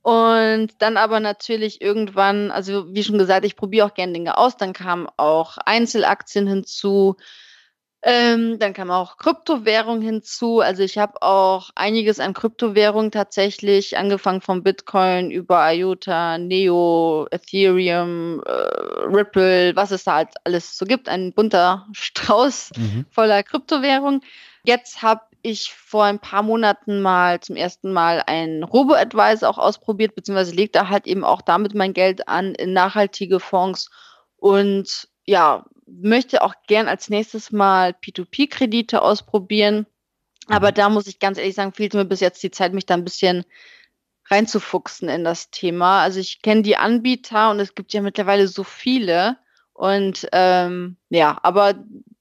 Und dann aber natürlich irgendwann, also wie schon gesagt, ich probiere auch gerne Dinge aus. Dann kamen auch Einzelaktien hinzu. Ähm, dann kam auch Kryptowährung hinzu. Also ich habe auch einiges an Kryptowährung tatsächlich, angefangen von Bitcoin über IOTA, Neo, Ethereum, äh, Ripple, was es da halt alles so gibt. Ein bunter Strauß mhm. voller Kryptowährung. Jetzt habe ich vor ein paar Monaten mal zum ersten Mal einen Robo-Advisor auch ausprobiert, beziehungsweise legt da halt eben auch damit mein Geld an in nachhaltige Fonds und ja, möchte auch gern als nächstes mal P2P-Kredite ausprobieren. Aber mhm. da muss ich ganz ehrlich sagen, fehlt mir bis jetzt die Zeit, mich da ein bisschen reinzufuchsen in das Thema. Also ich kenne die Anbieter und es gibt ja mittlerweile so viele. Und ähm, ja, aber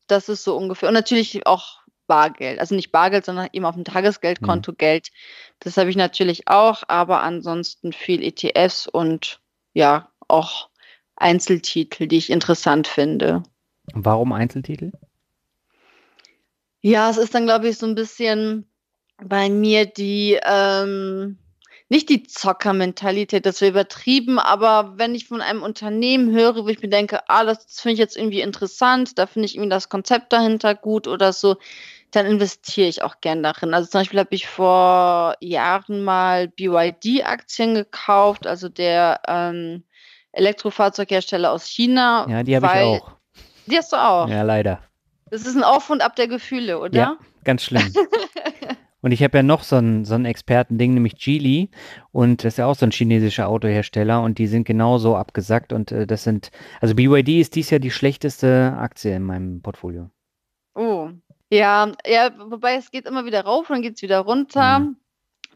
das ist so ungefähr. Und natürlich auch Bargeld. Also nicht Bargeld, sondern eben auf dem Tagesgeldkonto mhm. Geld. Das habe ich natürlich auch, aber ansonsten viel ETFs und ja, auch Einzeltitel, die ich interessant finde. Warum Einzeltitel? Ja, es ist dann, glaube ich, so ein bisschen bei mir die, ähm, nicht die Zockermentalität, das wäre übertrieben, aber wenn ich von einem Unternehmen höre, wo ich mir denke, ah, das finde ich jetzt irgendwie interessant, da finde ich irgendwie das Konzept dahinter gut oder so, dann investiere ich auch gern darin. Also zum Beispiel habe ich vor Jahren mal BYD-Aktien gekauft, also der ähm, Elektrofahrzeughersteller aus China. Ja, die habe ich auch. Die hast du auch. Ja, leider. Das ist ein Auf und Ab der Gefühle, oder? Ja, ganz schlimm. und ich habe ja noch so ein, so ein Expertending, nämlich Geely. Und das ist ja auch so ein chinesischer Autohersteller. Und die sind genauso abgesackt. Und äh, das sind, also BYD ist dies Jahr die schlechteste Aktie in meinem Portfolio. Oh, ja, ja, wobei es geht immer wieder rauf und dann geht es wieder runter. Mhm.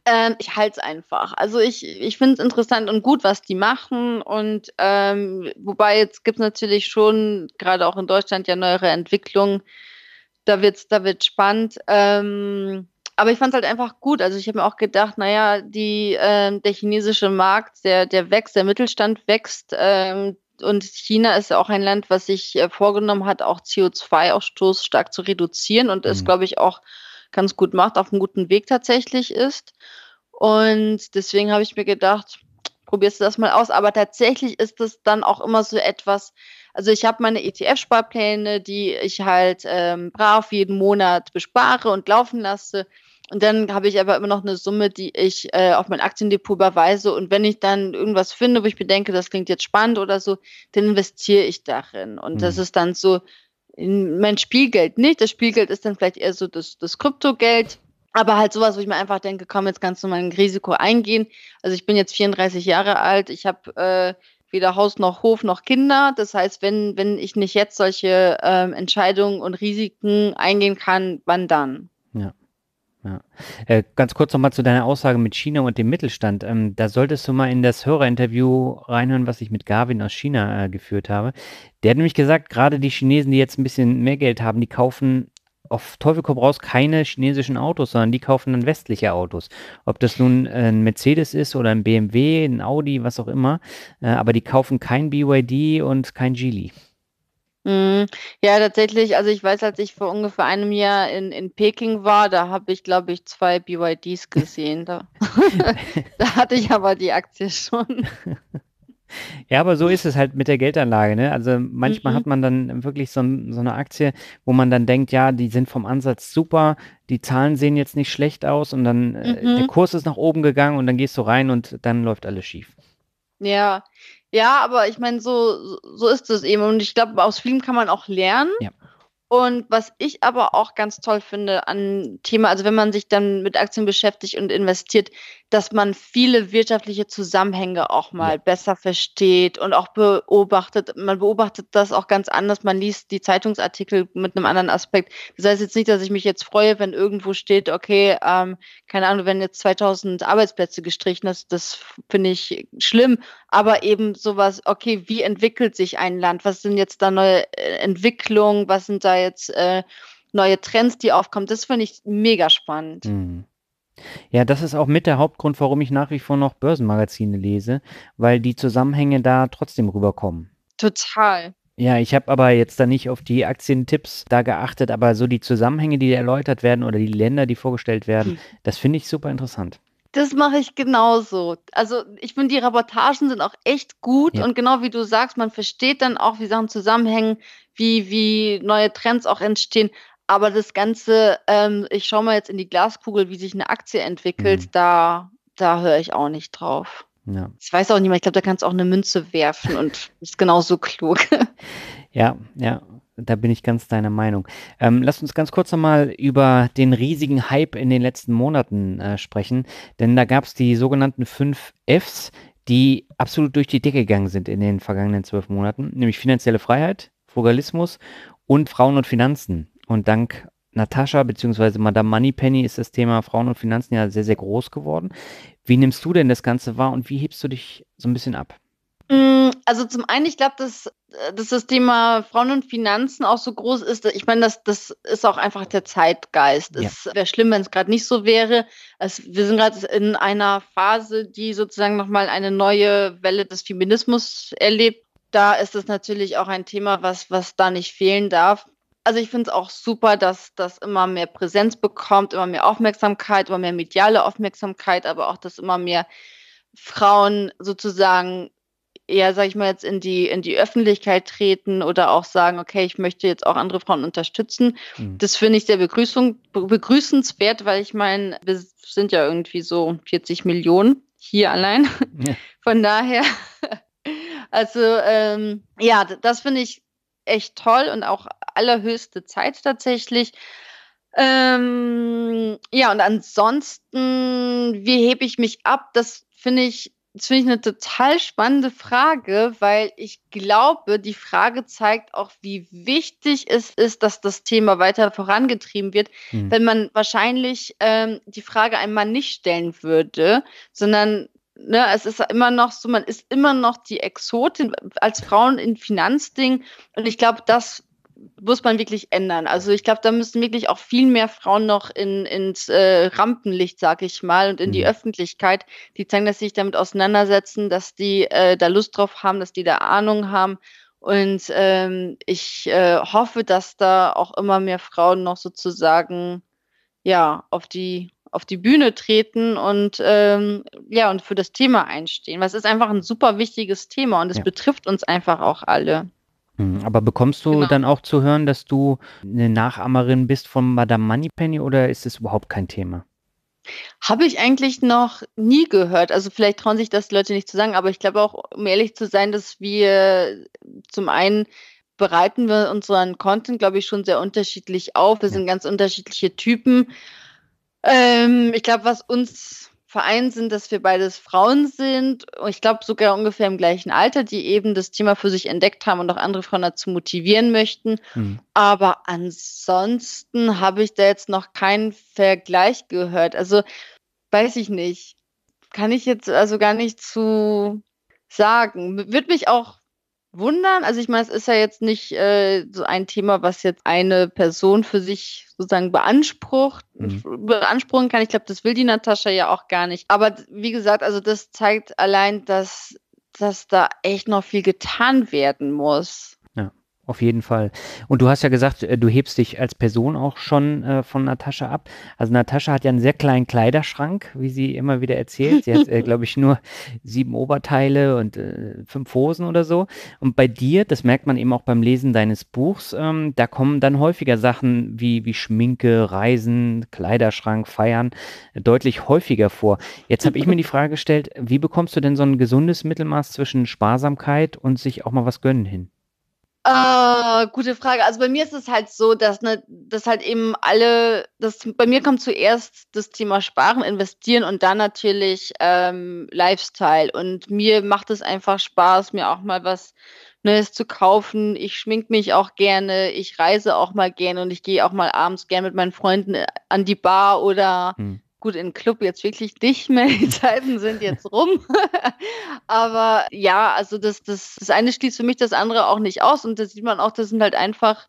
Ähm, ich halte es einfach. Also ich, ich finde es interessant und gut, was die machen. Und ähm, wobei jetzt gibt es natürlich schon, gerade auch in Deutschland, ja neuere Entwicklungen. Da wird es da wird's spannend. Ähm, aber ich fand es halt einfach gut. Also ich habe mir auch gedacht, naja, die, äh, der chinesische Markt, der, der wächst, der Mittelstand wächst. Ähm, und China ist ja auch ein Land, was sich äh, vorgenommen hat, auch CO2-Ausstoß stark zu reduzieren und ist, mhm. glaube ich, auch ganz gut macht, auf einem guten Weg tatsächlich ist. Und deswegen habe ich mir gedacht, probierst du das mal aus. Aber tatsächlich ist es dann auch immer so etwas, also ich habe meine ETF-Sparpläne, die ich halt ähm, brav jeden Monat bespare und laufen lasse. Und dann habe ich aber immer noch eine Summe, die ich äh, auf mein Aktiendepot überweise. Und wenn ich dann irgendwas finde, wo ich bedenke, das klingt jetzt spannend oder so, dann investiere ich darin. Und mhm. das ist dann so in mein Spielgeld nicht. Das Spielgeld ist dann vielleicht eher so das, das Kryptogeld. Aber halt sowas, wo ich mir einfach denke, komm, jetzt kannst du mal ein Risiko eingehen. Also ich bin jetzt 34 Jahre alt, ich habe äh, weder Haus noch Hof noch Kinder. Das heißt, wenn, wenn ich nicht jetzt solche ähm, Entscheidungen und Risiken eingehen kann, wann dann? Ja. Äh, ganz kurz nochmal zu deiner Aussage mit China und dem Mittelstand. Ähm, da solltest du mal in das Hörerinterview reinhören, was ich mit Garvin aus China äh, geführt habe. Der hat nämlich gesagt, gerade die Chinesen, die jetzt ein bisschen mehr Geld haben, die kaufen auf Teufel komm raus keine chinesischen Autos, sondern die kaufen dann westliche Autos. Ob das nun äh, ein Mercedes ist oder ein BMW, ein Audi, was auch immer. Äh, aber die kaufen kein BYD und kein Geely. Mhm. Ja, tatsächlich. Also ich weiß, als ich vor ungefähr einem Jahr in, in Peking war, da habe ich, glaube ich, zwei BYDs gesehen. Da, da hatte ich aber die Aktie schon. Ja, aber so ist es halt mit der Geldanlage. Ne? Also manchmal mhm. hat man dann wirklich so, so, eine Aktie, wo man dann denkt, ja, die sind vom Ansatz super, die Zahlen sehen jetzt nicht schlecht aus und dann äh, mhm. der Kurs ist nach oben gegangen und dann gehst du rein und dann läuft alles schief. Ja, ja, aber ich meine, so, so ist es eben. Und ich glaube, aus Film kann man auch lernen. Ja. Und was ich aber auch ganz toll finde an Thema, also wenn man sich dann mit Aktien beschäftigt und investiert, dass man viele wirtschaftliche Zusammenhänge auch mal ja. besser versteht und auch beobachtet. Man beobachtet das auch ganz anders. Man liest die Zeitungsartikel mit einem anderen Aspekt. Das heißt jetzt nicht, dass ich mich jetzt freue, wenn irgendwo steht, okay, ähm, keine Ahnung, wenn jetzt 2000 Arbeitsplätze gestrichen ist, das finde ich schlimm. Aber eben sowas, okay, wie entwickelt sich ein Land? Was sind jetzt da neue äh, Entwicklungen? Was sind da jetzt äh, neue Trends, die aufkommen? Das finde ich mega spannend. Mhm. Ja, das ist auch mit der Hauptgrund, warum ich nach wie vor noch Börsenmagazine lese, weil die Zusammenhänge da trotzdem rüberkommen. Total. Ja, ich habe aber jetzt da nicht auf die Aktientipps da geachtet, aber so die Zusammenhänge, die erläutert werden oder die Länder, die vorgestellt werden, hm. das finde ich super interessant. Das mache ich genauso. Also ich finde, die Reportagen sind auch echt gut ja. und genau wie du sagst, man versteht dann auch, wie Sachen zusammenhängen, wie, wie neue Trends auch entstehen. Aber das Ganze, ähm, ich schaue mal jetzt in die Glaskugel, wie sich eine Aktie entwickelt, mhm. da, da höre ich auch nicht drauf. Ja. Ich weiß auch nicht mehr, ich glaube, da kannst du auch eine Münze werfen und ist genauso klug. ja, ja, da bin ich ganz deiner Meinung. Ähm, lass uns ganz kurz nochmal über den riesigen Hype in den letzten Monaten äh, sprechen, denn da gab es die sogenannten fünf Fs, die absolut durch die Decke gegangen sind in den vergangenen zwölf Monaten, nämlich finanzielle Freiheit, Frugalismus und Frauen und Finanzen. Und dank Natascha bzw. Madame Moneypenny ist das Thema Frauen und Finanzen ja sehr, sehr groß geworden. Wie nimmst du denn das Ganze wahr und wie hebst du dich so ein bisschen ab? Mm, also zum einen, ich glaube, dass, äh, dass das Thema Frauen und Finanzen auch so groß ist. Ich meine, das, das ist auch einfach der Zeitgeist. Ja. Es wäre schlimm, wenn es gerade nicht so wäre. Es, wir sind gerade in einer Phase, die sozusagen nochmal eine neue Welle des Feminismus erlebt. Da ist es natürlich auch ein Thema, was, was da nicht fehlen darf also ich finde es auch super, dass das immer mehr Präsenz bekommt, immer mehr Aufmerksamkeit, immer mehr mediale Aufmerksamkeit, aber auch, dass immer mehr Frauen sozusagen eher, sag ich mal, jetzt in die, in die Öffentlichkeit treten oder auch sagen, okay, ich möchte jetzt auch andere Frauen unterstützen. Mhm. Das finde ich sehr begrüßung, begrüßenswert, weil ich meine, wir sind ja irgendwie so 40 Millionen hier allein. Ja. Von daher, also ähm, ja, das finde ich echt toll und auch allerhöchste Zeit tatsächlich. Ähm, ja, und ansonsten, wie hebe ich mich ab? Das finde ich, das ich eine total spannende Frage, weil ich glaube, die Frage zeigt auch, wie wichtig es ist, dass das Thema weiter vorangetrieben wird, hm. wenn man wahrscheinlich ähm, die Frage einmal nicht stellen würde, sondern Ne, es ist immer noch so, man ist immer noch die Exotin als Frauen in Finanzding. Und ich glaube, das muss man wirklich ändern. Also ich glaube, da müssen wirklich auch viel mehr Frauen noch in, ins äh, Rampenlicht, sage ich mal, und in die mhm. Öffentlichkeit, die zeigen, dass sie sich damit auseinandersetzen, dass die äh, da Lust drauf haben, dass die da Ahnung haben. Und ähm, ich äh, hoffe, dass da auch immer mehr Frauen noch sozusagen ja auf die auf die Bühne treten und ähm, ja und für das Thema einstehen. Weil es ist einfach ein super wichtiges Thema und es ja. betrifft uns einfach auch alle. Hm, aber bekommst du genau. dann auch zu hören, dass du eine Nachahmerin bist von Madame Moneypenny oder ist es überhaupt kein Thema? Habe ich eigentlich noch nie gehört. Also vielleicht trauen sich das die Leute nicht zu sagen, aber ich glaube auch, um ehrlich zu sein, dass wir zum einen bereiten wir unseren Content, glaube ich, schon sehr unterschiedlich auf. Wir sind ganz unterschiedliche Typen. Ähm, ich glaube, was uns Verein sind, dass wir beides Frauen sind. Ich glaube sogar ungefähr im gleichen Alter, die eben das Thema für sich entdeckt haben und auch andere Frauen dazu motivieren möchten. Mhm. Aber ansonsten habe ich da jetzt noch keinen Vergleich gehört. Also weiß ich nicht. Kann ich jetzt also gar nicht zu sagen. Wird mich auch wundern. Also ich meine, es ist ja jetzt nicht äh, so ein Thema, was jetzt eine Person für sich sozusagen beansprucht, mhm. beanspruchen kann. Ich glaube, das will die Natascha ja auch gar nicht. Aber wie gesagt, also das zeigt allein, dass, dass da echt noch viel getan werden muss. Auf jeden Fall. Und du hast ja gesagt, äh, du hebst dich als Person auch schon äh, von Natascha ab. Also Natascha hat ja einen sehr kleinen Kleiderschrank, wie sie immer wieder erzählt. Sie hat, äh, glaube ich, nur sieben Oberteile und äh, fünf Hosen oder so. Und bei dir, das merkt man eben auch beim Lesen deines Buchs, ähm, da kommen dann häufiger Sachen wie, wie Schminke, Reisen, Kleiderschrank, Feiern äh, deutlich häufiger vor. Jetzt habe ich mir die Frage gestellt, wie bekommst du denn so ein gesundes Mittelmaß zwischen Sparsamkeit und sich auch mal was gönnen hin? Ah, gute Frage. Also bei mir ist es halt so, dass, ne, dass halt eben alle, das, bei mir kommt zuerst das Thema Sparen, Investieren und dann natürlich ähm, Lifestyle. Und mir macht es einfach Spaß, mir auch mal was Neues zu kaufen. Ich schmink mich auch gerne, ich reise auch mal gerne und ich gehe auch mal abends gerne mit meinen Freunden äh, an die Bar oder hm. Gut, in Club jetzt wirklich nicht mehr. Die Zeiten sind jetzt rum. Aber ja, also das, das, das eine schließt für mich das andere auch nicht aus. Und da sieht man auch, das sind halt einfach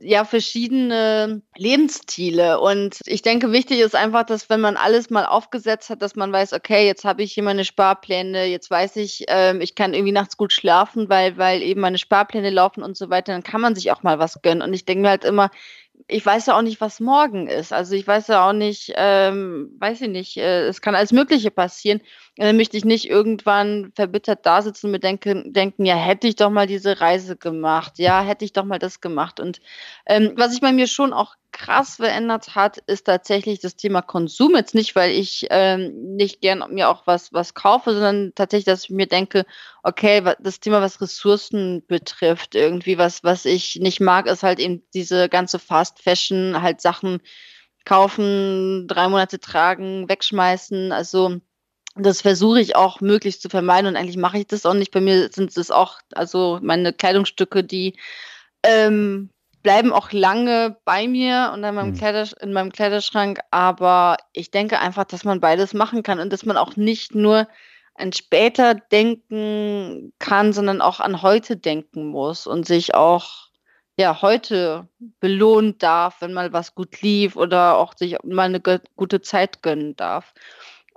ja verschiedene Lebensstile und ich denke wichtig ist einfach, dass wenn man alles mal aufgesetzt hat, dass man weiß, okay, jetzt habe ich hier meine Sparpläne, jetzt weiß ich, ähm, ich kann irgendwie nachts gut schlafen, weil weil eben meine Sparpläne laufen und so weiter, dann kann man sich auch mal was gönnen und ich denke mir halt immer, ich weiß ja auch nicht, was morgen ist. Also ich weiß ja auch nicht, ähm, weiß ich nicht, äh, es kann alles Mögliche passieren dann möchte ich nicht irgendwann verbittert da sitzen und mir denken, denken, ja, hätte ich doch mal diese Reise gemacht, ja, hätte ich doch mal das gemacht. Und ähm, was sich bei mir schon auch krass verändert hat, ist tatsächlich das Thema Konsum. Jetzt nicht, weil ich ähm, nicht gern mir auch was, was kaufe, sondern tatsächlich, dass ich mir denke, okay, das Thema, was Ressourcen betrifft, irgendwie, was, was ich nicht mag, ist halt eben diese ganze Fast Fashion, halt Sachen kaufen, drei Monate tragen, wegschmeißen. Also das versuche ich auch möglichst zu vermeiden und eigentlich mache ich das auch nicht. Bei mir sind es auch, also meine Kleidungsstücke, die ähm, bleiben auch lange bei mir und in meinem, mhm. in meinem Kleiderschrank. Aber ich denke einfach, dass man beides machen kann und dass man auch nicht nur an später denken kann, sondern auch an heute denken muss und sich auch ja heute belohnen darf, wenn mal was gut lief oder auch sich mal eine gute Zeit gönnen darf.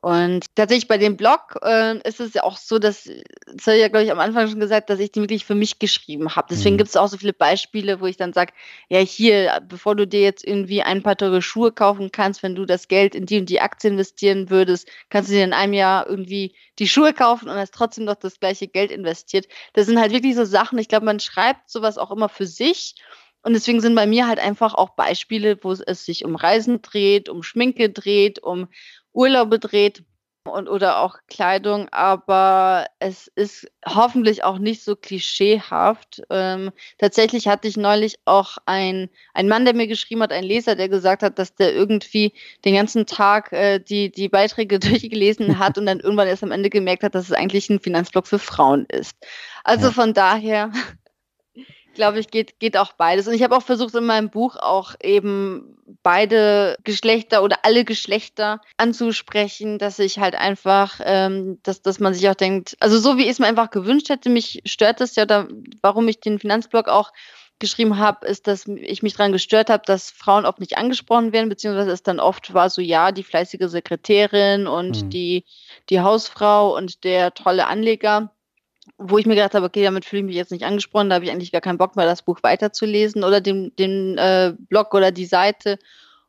Und tatsächlich bei dem Blog äh, ist es ja auch so, dass, das habe ich ja, glaube ich, am Anfang schon gesagt, dass ich den wirklich für mich geschrieben habe. Deswegen mhm. gibt es auch so viele Beispiele, wo ich dann sage, ja, hier, bevor du dir jetzt irgendwie ein paar teure Schuhe kaufen kannst, wenn du das Geld in die und die Aktie investieren würdest, kannst du dir in einem Jahr irgendwie die Schuhe kaufen und hast trotzdem noch das gleiche Geld investiert. Das sind halt wirklich so Sachen, ich glaube, man schreibt sowas auch immer für sich und deswegen sind bei mir halt einfach auch Beispiele, wo es sich um Reisen dreht, um Schminke dreht, um Urlaube dreht und oder auch Kleidung. Aber es ist hoffentlich auch nicht so klischeehaft. Ähm, tatsächlich hatte ich neulich auch ein, ein Mann, der mir geschrieben hat, ein Leser, der gesagt hat, dass der irgendwie den ganzen Tag äh, die, die Beiträge durchgelesen hat und dann irgendwann erst am Ende gemerkt hat, dass es eigentlich ein Finanzblock für Frauen ist. Also ja. von daher glaube ich, geht, geht auch beides. Und ich habe auch versucht, in meinem Buch auch eben beide Geschlechter oder alle Geschlechter anzusprechen, dass ich halt einfach, ähm, dass, dass man sich auch denkt, also so wie ich es mir einfach gewünscht hätte, mich stört das ja, da, warum ich den Finanzblog auch geschrieben habe, ist, dass ich mich daran gestört habe, dass Frauen oft nicht angesprochen werden, beziehungsweise es dann oft war so, ja, die fleißige Sekretärin und mhm. die, die Hausfrau und der tolle Anleger wo ich mir gedacht habe, okay, damit fühle ich mich jetzt nicht angesprochen, da habe ich eigentlich gar keinen Bock mehr, das Buch weiterzulesen oder den, den äh, Blog oder die Seite.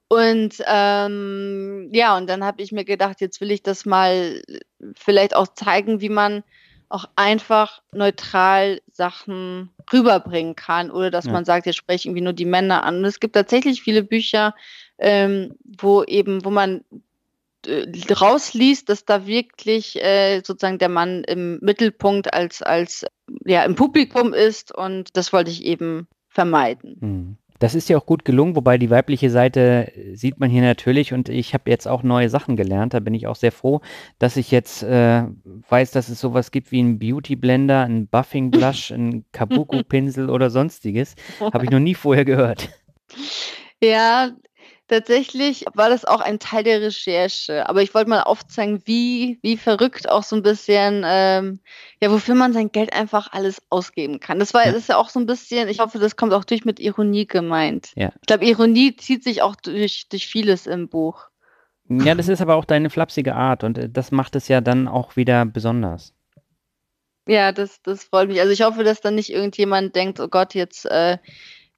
Und ähm, ja, und dann habe ich mir gedacht, jetzt will ich das mal äh, vielleicht auch zeigen, wie man auch einfach neutral Sachen rüberbringen kann oder dass ja. man sagt, jetzt sprechen irgendwie nur die Männer an. Und es gibt tatsächlich viele Bücher, ähm, wo eben, wo man äh, rausliest, dass da wirklich äh, sozusagen der Mann im Mittelpunkt als, als ja, im Publikum ist und das wollte ich eben vermeiden. Hm. Das ist ja auch gut gelungen, wobei die weibliche Seite äh, sieht man hier natürlich und ich habe jetzt auch neue Sachen gelernt. Da bin ich auch sehr froh, dass ich jetzt äh, weiß, dass es sowas gibt wie einen Beauty Blender, einen Buffing Blush, einen Kabuku Pinsel oder sonstiges. Habe ich noch nie vorher gehört. Ja, Tatsächlich war das auch ein Teil der Recherche, aber ich wollte mal aufzeigen, wie, wie verrückt auch so ein bisschen, ähm, ja, wofür man sein Geld einfach alles ausgeben kann. Das war ja. das ist ja auch so ein bisschen, ich hoffe, das kommt auch durch mit Ironie gemeint. Ja. Ich glaube, Ironie zieht sich auch durch, durch vieles im Buch. Ja, das ist aber auch deine flapsige Art und äh, das macht es ja dann auch wieder besonders. Ja, das, das freut mich. Also ich hoffe, dass dann nicht irgendjemand denkt, oh Gott, jetzt äh,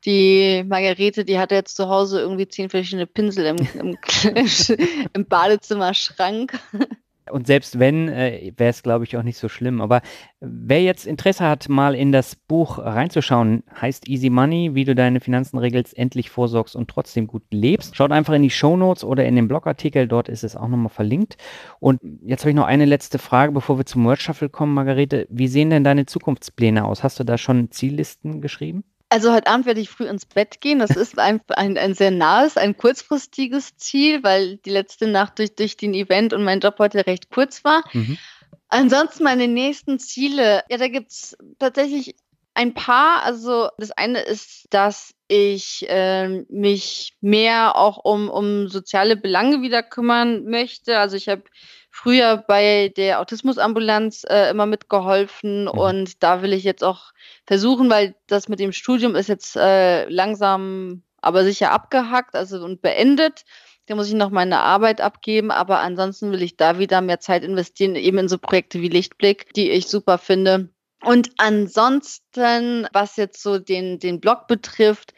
die Margarete, die hatte jetzt zu Hause irgendwie zehn verschiedene Pinsel im, im, im Badezimmerschrank. Und selbst wenn, äh, wäre es, glaube ich, auch nicht so schlimm. Aber wer jetzt Interesse hat, mal in das Buch reinzuschauen, heißt Easy Money, wie du deine Finanzen regelst, endlich vorsorgst und trotzdem gut lebst. Schaut einfach in die Shownotes oder in den Blogartikel, dort ist es auch nochmal verlinkt. Und jetzt habe ich noch eine letzte Frage, bevor wir zum Word Shuffle kommen, Margarete. Wie sehen denn deine Zukunftspläne aus? Hast du da schon Ziellisten geschrieben? Also heute Abend werde ich früh ins Bett gehen. Das ist ein, ein, ein sehr nahes, ein kurzfristiges Ziel, weil die letzte Nacht durch, durch den Event und mein Job heute recht kurz war. Mhm. Ansonsten meine nächsten Ziele. Ja, da gibt es tatsächlich ein paar. Also das eine ist, dass ich äh, mich mehr auch um, um soziale Belange wieder kümmern möchte. Also ich habe früher bei der Autismusambulanz äh, immer mitgeholfen mhm. und da will ich jetzt auch versuchen, weil das mit dem Studium ist jetzt äh, langsam aber sicher abgehackt also und beendet. Da muss ich noch meine Arbeit abgeben, aber ansonsten will ich da wieder mehr Zeit investieren, eben in so Projekte wie Lichtblick, die ich super finde. Und ansonsten, was jetzt so den, den Blog betrifft,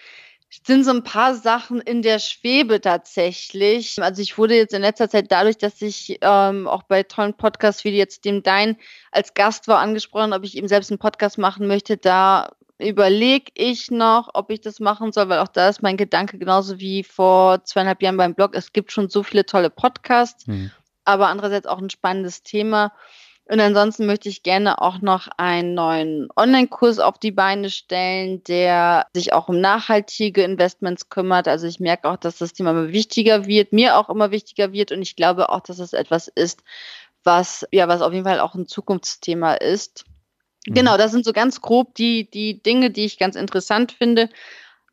sind so ein paar Sachen in der Schwebe tatsächlich. Also ich wurde jetzt in letzter Zeit dadurch, dass ich ähm, auch bei tollen Podcasts wie jetzt dem Dein als Gast war angesprochen, ob ich eben selbst einen Podcast machen möchte, da überlege ich noch, ob ich das machen soll, weil auch da ist mein Gedanke genauso wie vor zweieinhalb Jahren beim Blog. Es gibt schon so viele tolle Podcasts, mhm. aber andererseits auch ein spannendes Thema. Und ansonsten möchte ich gerne auch noch einen neuen Online-Kurs auf die Beine stellen, der sich auch um nachhaltige Investments kümmert. Also ich merke auch, dass das Thema immer wichtiger wird, mir auch immer wichtiger wird. Und ich glaube auch, dass es etwas ist, was, ja, was auf jeden Fall auch ein Zukunftsthema ist. Mhm. Genau, das sind so ganz grob die, die Dinge, die ich ganz interessant finde.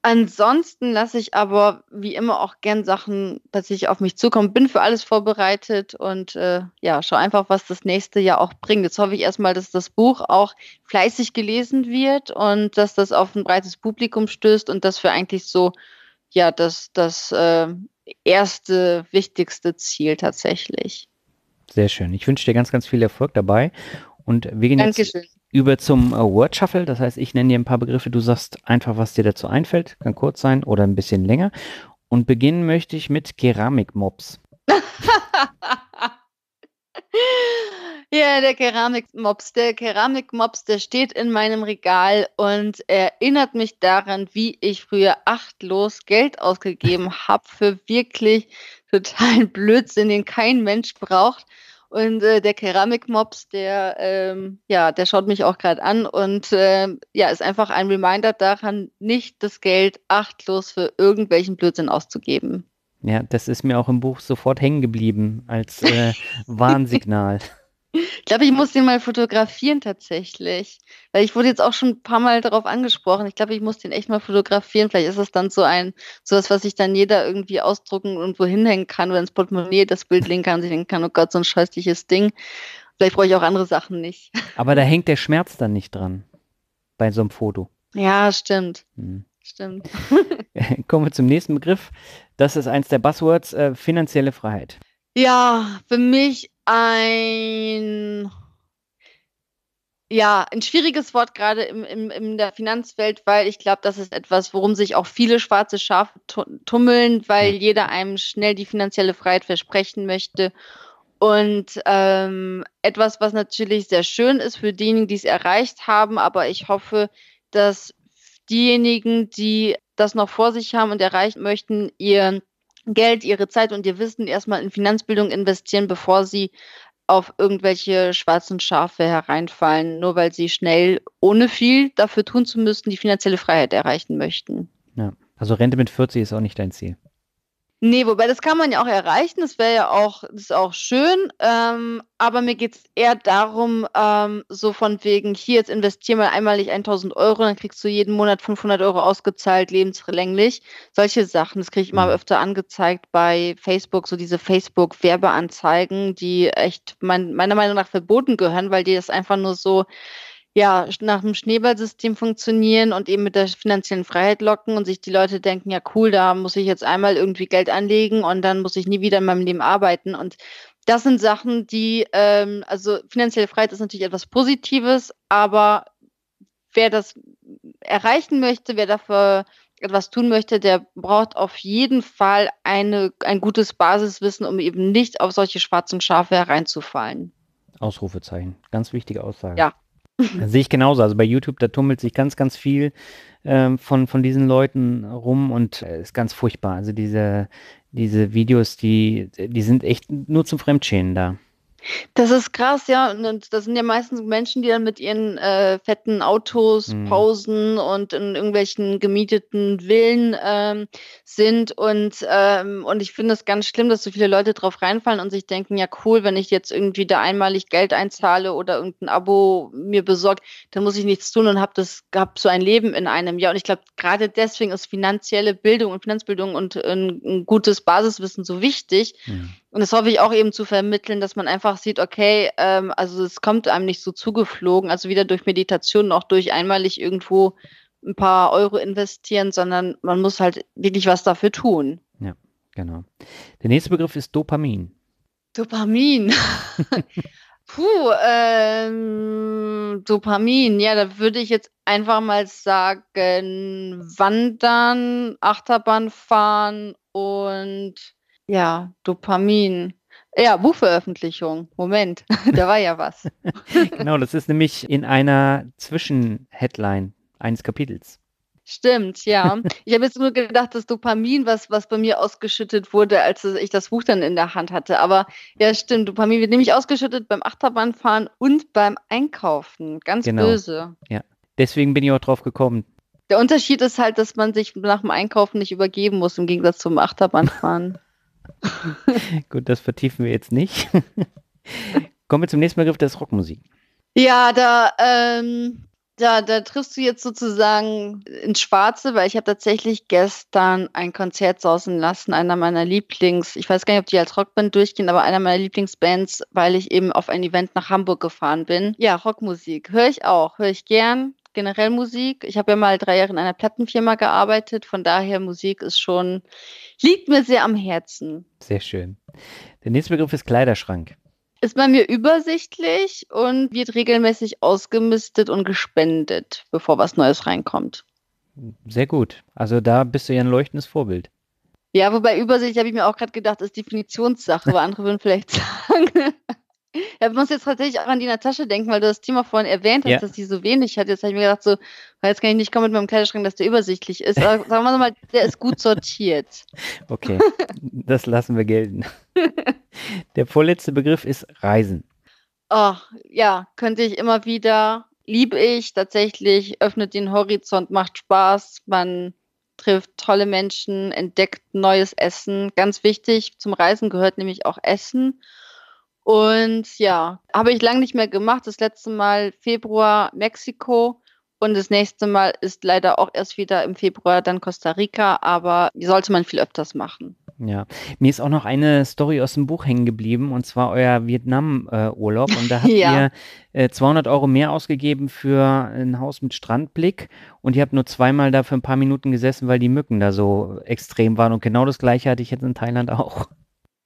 Ansonsten lasse ich aber wie immer auch gern Sachen tatsächlich auf mich zukommen, bin für alles vorbereitet und äh, ja, schau einfach, was das nächste Jahr auch bringt. Jetzt hoffe ich erstmal, dass das Buch auch fleißig gelesen wird und dass das auf ein breites Publikum stößt und dass wir eigentlich so, ja, das, das äh, erste wichtigste Ziel tatsächlich. Sehr schön. Ich wünsche dir ganz, ganz viel Erfolg dabei. Und wir gehen Dankeschön. jetzt über zum äh, Word Shuffle. Das heißt, ich nenne dir ein paar Begriffe, du sagst einfach, was dir dazu einfällt. Kann kurz sein oder ein bisschen länger. Und beginnen möchte ich mit Keramikmops. ja, der Keramikmops. Der Keramikmops, der steht in meinem Regal und erinnert mich daran, wie ich früher achtlos Geld ausgegeben habe für wirklich totalen Blödsinn, den kein Mensch braucht. Und äh, der Keramikmops, der, ähm, ja, der schaut mich auch gerade an und äh, ja, ist einfach ein Reminder daran, nicht das Geld achtlos für irgendwelchen Blödsinn auszugeben. Ja, das ist mir auch im Buch sofort hängen geblieben als äh, Warnsignal. Ich glaube, ich muss den mal fotografieren tatsächlich. Weil ich wurde jetzt auch schon ein paar Mal darauf angesprochen. Ich glaube, ich muss den echt mal fotografieren. Vielleicht ist es dann so ein, sowas, was sich dann jeder irgendwie ausdrucken und wohin hängen kann oder ins Portemonnaie das Bild legen kann und sich denken kann, oh Gott, so ein scheußliches Ding. Vielleicht brauche ich auch andere Sachen nicht. Aber da hängt der Schmerz dann nicht dran. Bei so einem Foto. Ja, stimmt. Hm. Stimmt. Kommen wir zum nächsten Begriff. Das ist eins der Buzzwords, äh, finanzielle Freiheit. Ja, für mich ein ja, ein schwieriges Wort gerade im, im, in der Finanzwelt, weil ich glaube, das ist etwas, worum sich auch viele schwarze Schafe tummeln, weil jeder einem schnell die finanzielle Freiheit versprechen möchte. Und ähm, etwas, was natürlich sehr schön ist für diejenigen, die es erreicht haben, aber ich hoffe, dass diejenigen, die das noch vor sich haben und erreichen möchten, ihr Geld, ihre Zeit und ihr Wissen erstmal in Finanzbildung investieren, bevor sie auf irgendwelche schwarzen Schafe hereinfallen, nur weil sie schnell, ohne viel dafür tun zu müssen, die finanzielle Freiheit erreichen möchten. Ja. Also Rente mit 40 ist auch nicht dein Ziel. Nee, wobei das kann man ja auch erreichen, das wäre ja auch, das ist auch schön, ähm, aber mir geht es eher darum, ähm, so von wegen, hier jetzt investier mal einmalig 1000 Euro, dann kriegst du jeden Monat 500 Euro ausgezahlt, lebenslänglich, solche Sachen, das kriege ich immer mhm. öfter angezeigt bei Facebook, so diese Facebook-Werbeanzeigen, die echt mein, meiner Meinung nach verboten gehören, weil die das einfach nur so ja, nach dem Schneeballsystem funktionieren und eben mit der finanziellen Freiheit locken und sich die Leute denken, ja cool, da muss ich jetzt einmal irgendwie Geld anlegen und dann muss ich nie wieder in meinem Leben arbeiten. Und das sind Sachen, die, ähm, also finanzielle Freiheit ist natürlich etwas Positives, aber wer das erreichen möchte, wer dafür etwas tun möchte, der braucht auf jeden Fall eine, ein gutes Basiswissen, um eben nicht auf solche schwarzen Schafe hereinzufallen. Ausrufezeichen, ganz wichtige Aussage. Ja. Das sehe ich genauso. Also bei YouTube, da tummelt sich ganz, ganz viel ähm, von, von diesen Leuten rum und äh, ist ganz furchtbar. Also diese, diese Videos, die, die sind echt nur zum Fremdschämen da. Das ist krass, ja. Und das sind ja meistens Menschen, die dann mit ihren äh, fetten Autos mhm. pausen und in irgendwelchen gemieteten Villen ähm, sind. Und, ähm, und ich finde es ganz schlimm, dass so viele Leute drauf reinfallen und sich denken, ja cool, wenn ich jetzt irgendwie da einmalig Geld einzahle oder irgendein Abo mir besorgt, dann muss ich nichts tun und habe das, hab so ein Leben in einem Jahr. Und ich glaube, gerade deswegen ist finanzielle Bildung und Finanzbildung und ein, ein gutes Basiswissen so wichtig. Mhm und das hoffe ich auch eben zu vermitteln, dass man einfach sieht, okay, ähm, also es kommt einem nicht so zugeflogen, also wieder durch Meditation, noch durch einmalig irgendwo ein paar Euro investieren, sondern man muss halt wirklich was dafür tun. Ja, genau. Der nächste Begriff ist Dopamin. Dopamin. Puh, ähm, Dopamin, ja, da würde ich jetzt einfach mal sagen, wandern, Achterbahn fahren und ja, Dopamin. Ja, Buchveröffentlichung. Moment, da war ja was. genau, das ist nämlich in einer Zwischenheadline eines Kapitels. Stimmt, ja. Ich habe jetzt nur gedacht, das Dopamin, was, was bei mir ausgeschüttet wurde, als ich das Buch dann in der Hand hatte. Aber ja, stimmt, Dopamin wird nämlich ausgeschüttet beim Achterbahnfahren und beim Einkaufen. Ganz genau. böse. Ja, deswegen bin ich auch drauf gekommen. Der Unterschied ist halt, dass man sich nach dem Einkaufen nicht übergeben muss, im Gegensatz zum Achterbahnfahren. Gut, das vertiefen wir jetzt nicht. Kommen wir zum nächsten Begriff, das ist Rockmusik. Ja, da, ähm, da, da triffst du jetzt sozusagen ins Schwarze, weil ich habe tatsächlich gestern ein Konzert sausen lassen, einer meiner Lieblings, ich weiß gar nicht, ob die als Rockband durchgehen, aber einer meiner Lieblingsbands, weil ich eben auf ein Event nach Hamburg gefahren bin. Ja, Rockmusik höre ich auch, höre ich gern generell Musik. Ich habe ja mal drei Jahre in einer Plattenfirma gearbeitet, von daher Musik ist schon, liegt mir sehr am Herzen. Sehr schön. Der nächste Begriff ist Kleiderschrank. Ist bei mir übersichtlich und wird regelmäßig ausgemistet und gespendet, bevor was Neues reinkommt. Sehr gut. Also da bist du ja ein leuchtendes Vorbild. Ja, wobei übersichtlich habe ich mir auch gerade gedacht, ist Definitionssache, aber andere würden vielleicht sagen, ja, man muss jetzt tatsächlich auch an die Natascha denken, weil du das Thema vorhin erwähnt hast, ja. dass sie so wenig hat. Jetzt habe ich mir gedacht, so, jetzt kann ich nicht kommen mit meinem Kleiderschrank, dass der übersichtlich ist. Aber sagen wir mal, der ist gut sortiert. Okay, das lassen wir gelten. Der vorletzte Begriff ist Reisen. Oh, ja, könnte ich immer wieder, liebe ich tatsächlich, öffnet den Horizont, macht Spaß, man trifft tolle Menschen, entdeckt neues Essen. Ganz wichtig, zum Reisen gehört nämlich auch Essen. Und ja, habe ich lange nicht mehr gemacht. Das letzte Mal Februar Mexiko und das nächste Mal ist leider auch erst wieder im Februar dann Costa Rica, aber die sollte man viel öfters machen. Ja, mir ist auch noch eine Story aus dem Buch hängen geblieben und zwar euer Vietnam-Urlaub. Äh, und da habt ja. ihr äh, 200 Euro mehr ausgegeben für ein Haus mit Strandblick und ihr habt nur zweimal da für ein paar Minuten gesessen, weil die Mücken da so extrem waren. Und genau das Gleiche hatte ich jetzt in Thailand auch.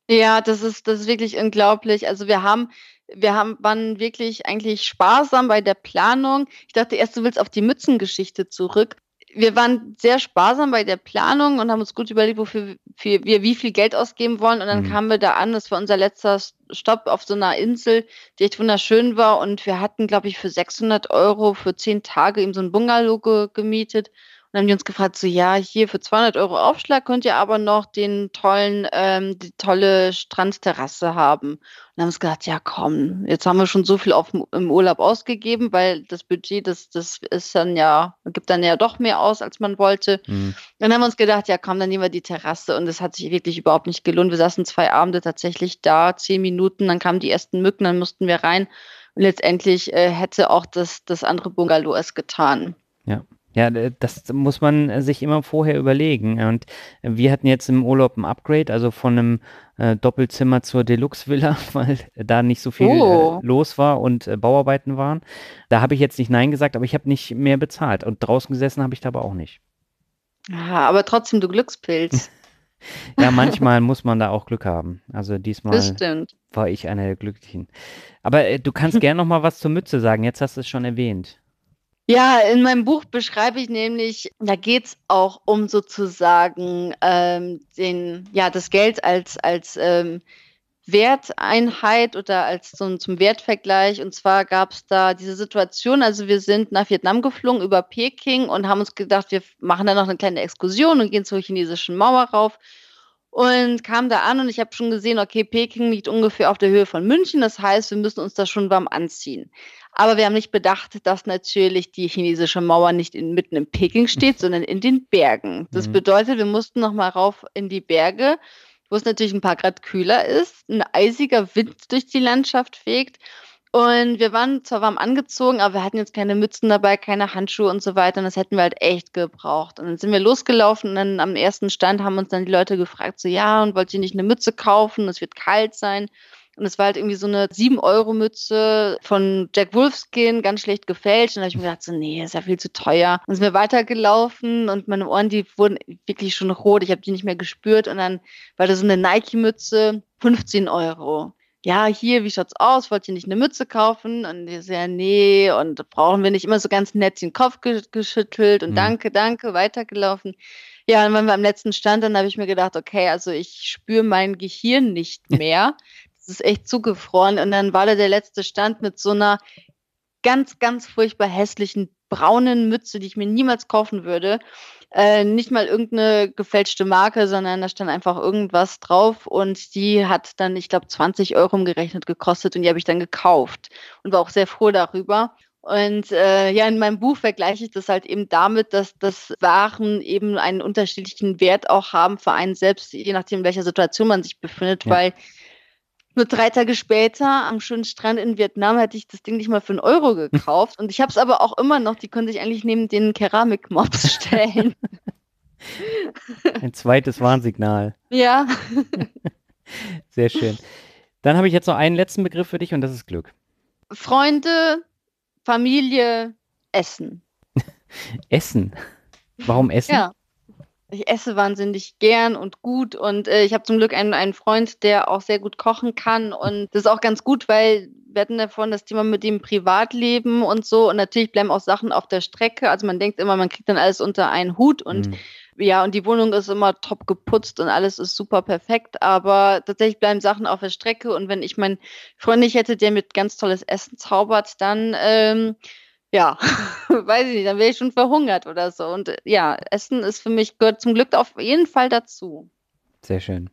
Ja, das ist, das ist wirklich unglaublich. Also wir haben, wir haben, waren wirklich eigentlich sparsam bei der Planung. Ich dachte erst, du willst auf die Mützengeschichte zurück. Wir waren sehr sparsam bei der Planung und haben uns gut überlegt, wofür wir wie viel Geld ausgeben wollen. Und dann mhm. kamen wir da an. Das war unser letzter Stopp auf so einer Insel, die echt wunderschön war. Und wir hatten, glaube ich, für 600 Euro für zehn Tage eben so ein Bungalow gemietet dann haben die uns gefragt, so ja, hier für 200 Euro Aufschlag könnt ihr aber noch den tollen, ähm, die tolle Strandterrasse haben. Und dann haben wir gesagt, ja komm, jetzt haben wir schon so viel auf, im Urlaub ausgegeben, weil das Budget, das, das ist dann ja, gibt dann ja doch mehr aus, als man wollte. Mhm. Dann haben wir uns gedacht, ja komm, dann nehmen wir die Terrasse und das hat sich wirklich überhaupt nicht gelohnt. Wir saßen zwei Abende tatsächlich da, zehn Minuten, dann kamen die ersten Mücken, dann mussten wir rein. Und letztendlich äh, hätte auch das, das andere Bungalow es getan. Ja. Ja, das muss man äh, sich immer vorher überlegen. Und wir hatten jetzt im Urlaub ein Upgrade, also von einem äh, Doppelzimmer zur Deluxe-Villa, weil da nicht so viel äh, oh. äh, los war und äh, Bauarbeiten waren. Da habe ich jetzt nicht Nein gesagt, aber ich habe nicht mehr bezahlt. Und draußen gesessen habe ich da aber auch nicht. Ja, ah, aber trotzdem du Glückspilz. ja, manchmal muss man da auch Glück haben. Also diesmal war ich einer der Glücklichen. Aber äh, du kannst gerne noch mal was zur Mütze sagen. Jetzt hast du es schon erwähnt. Ja, in meinem Buch beschreibe ich nämlich, da geht es auch um sozusagen ähm, den, ja, das Geld als, als ähm, Werteinheit oder als so zum Wertvergleich. Und zwar gab es da diese Situation, also wir sind nach Vietnam geflogen über Peking und haben uns gedacht, wir machen da noch eine kleine Exkursion und gehen zur chinesischen Mauer rauf. Und kam da an und ich habe schon gesehen, okay, Peking liegt ungefähr auf der Höhe von München. Das heißt, wir müssen uns da schon warm anziehen. Aber wir haben nicht bedacht, dass natürlich die chinesische Mauer nicht in, mitten in Peking steht, sondern in den Bergen. Das mhm. bedeutet, wir mussten nochmal rauf in die Berge, wo es natürlich ein paar Grad kühler ist, ein eisiger Wind durch die Landschaft fegt. Und wir waren zwar warm angezogen, aber wir hatten jetzt keine Mützen dabei, keine Handschuhe und so weiter. Und das hätten wir halt echt gebraucht. Und dann sind wir losgelaufen und dann am ersten Stand haben uns dann die Leute gefragt, so ja, und wollt ihr nicht eine Mütze kaufen? Es wird kalt sein. Und es war halt irgendwie so eine 7-Euro-Mütze von Jack Wolfskin, ganz schlecht gefälscht. Und da habe ich mir gedacht, so, nee, ist ja viel zu teuer. Und sind wir weitergelaufen und meine Ohren, die wurden wirklich schon rot. Ich habe die nicht mehr gespürt. Und dann war da so eine Nike-Mütze, 15 Euro ja, hier, wie schaut's aus? Wollt ihr nicht eine Mütze kaufen? Und die so, ja, nee, und brauchen wir nicht immer so ganz nett den Kopf geschüttelt und mhm. danke, danke, weitergelaufen. Ja, und wenn wir am letzten Stand, dann habe ich mir gedacht, okay, also ich spüre mein Gehirn nicht mehr es ist echt zugefroren. Und dann war da der letzte Stand mit so einer ganz, ganz furchtbar hässlichen braunen Mütze, die ich mir niemals kaufen würde. Äh, nicht mal irgendeine gefälschte Marke, sondern da stand einfach irgendwas drauf und die hat dann, ich glaube, 20 Euro umgerechnet gekostet und die habe ich dann gekauft und war auch sehr froh darüber. Und äh, ja, in meinem Buch vergleiche ich das halt eben damit, dass das Waren eben einen unterschiedlichen Wert auch haben für einen selbst, je nachdem, in welcher Situation man sich befindet, ja. weil nur drei Tage später am schönen Strand in Vietnam hätte ich das Ding nicht mal für einen Euro gekauft. Und ich habe es aber auch immer noch, die können sich eigentlich neben den Keramikmops stellen. Ein zweites Warnsignal. Ja. Sehr schön. Dann habe ich jetzt noch einen letzten Begriff für dich und das ist Glück. Freunde, Familie, Essen. Essen? Warum Essen? Ja ich esse wahnsinnig gern und gut und äh, ich habe zum Glück einen, einen Freund, der auch sehr gut kochen kann und das ist auch ganz gut, weil wir hatten davon das Thema mit dem Privatleben und so und natürlich bleiben auch Sachen auf der Strecke. Also man denkt immer, man kriegt dann alles unter einen Hut und mhm. ja, und die Wohnung ist immer top geputzt und alles ist super perfekt, aber tatsächlich bleiben Sachen auf der Strecke und wenn ich meinen Freund nicht hätte, der mit ganz tolles Essen zaubert, dann... Ähm, ja, weiß ich nicht, dann wäre ich schon verhungert oder so. Und äh, ja, Essen ist für mich, gehört zum Glück auf jeden Fall dazu. Sehr schön.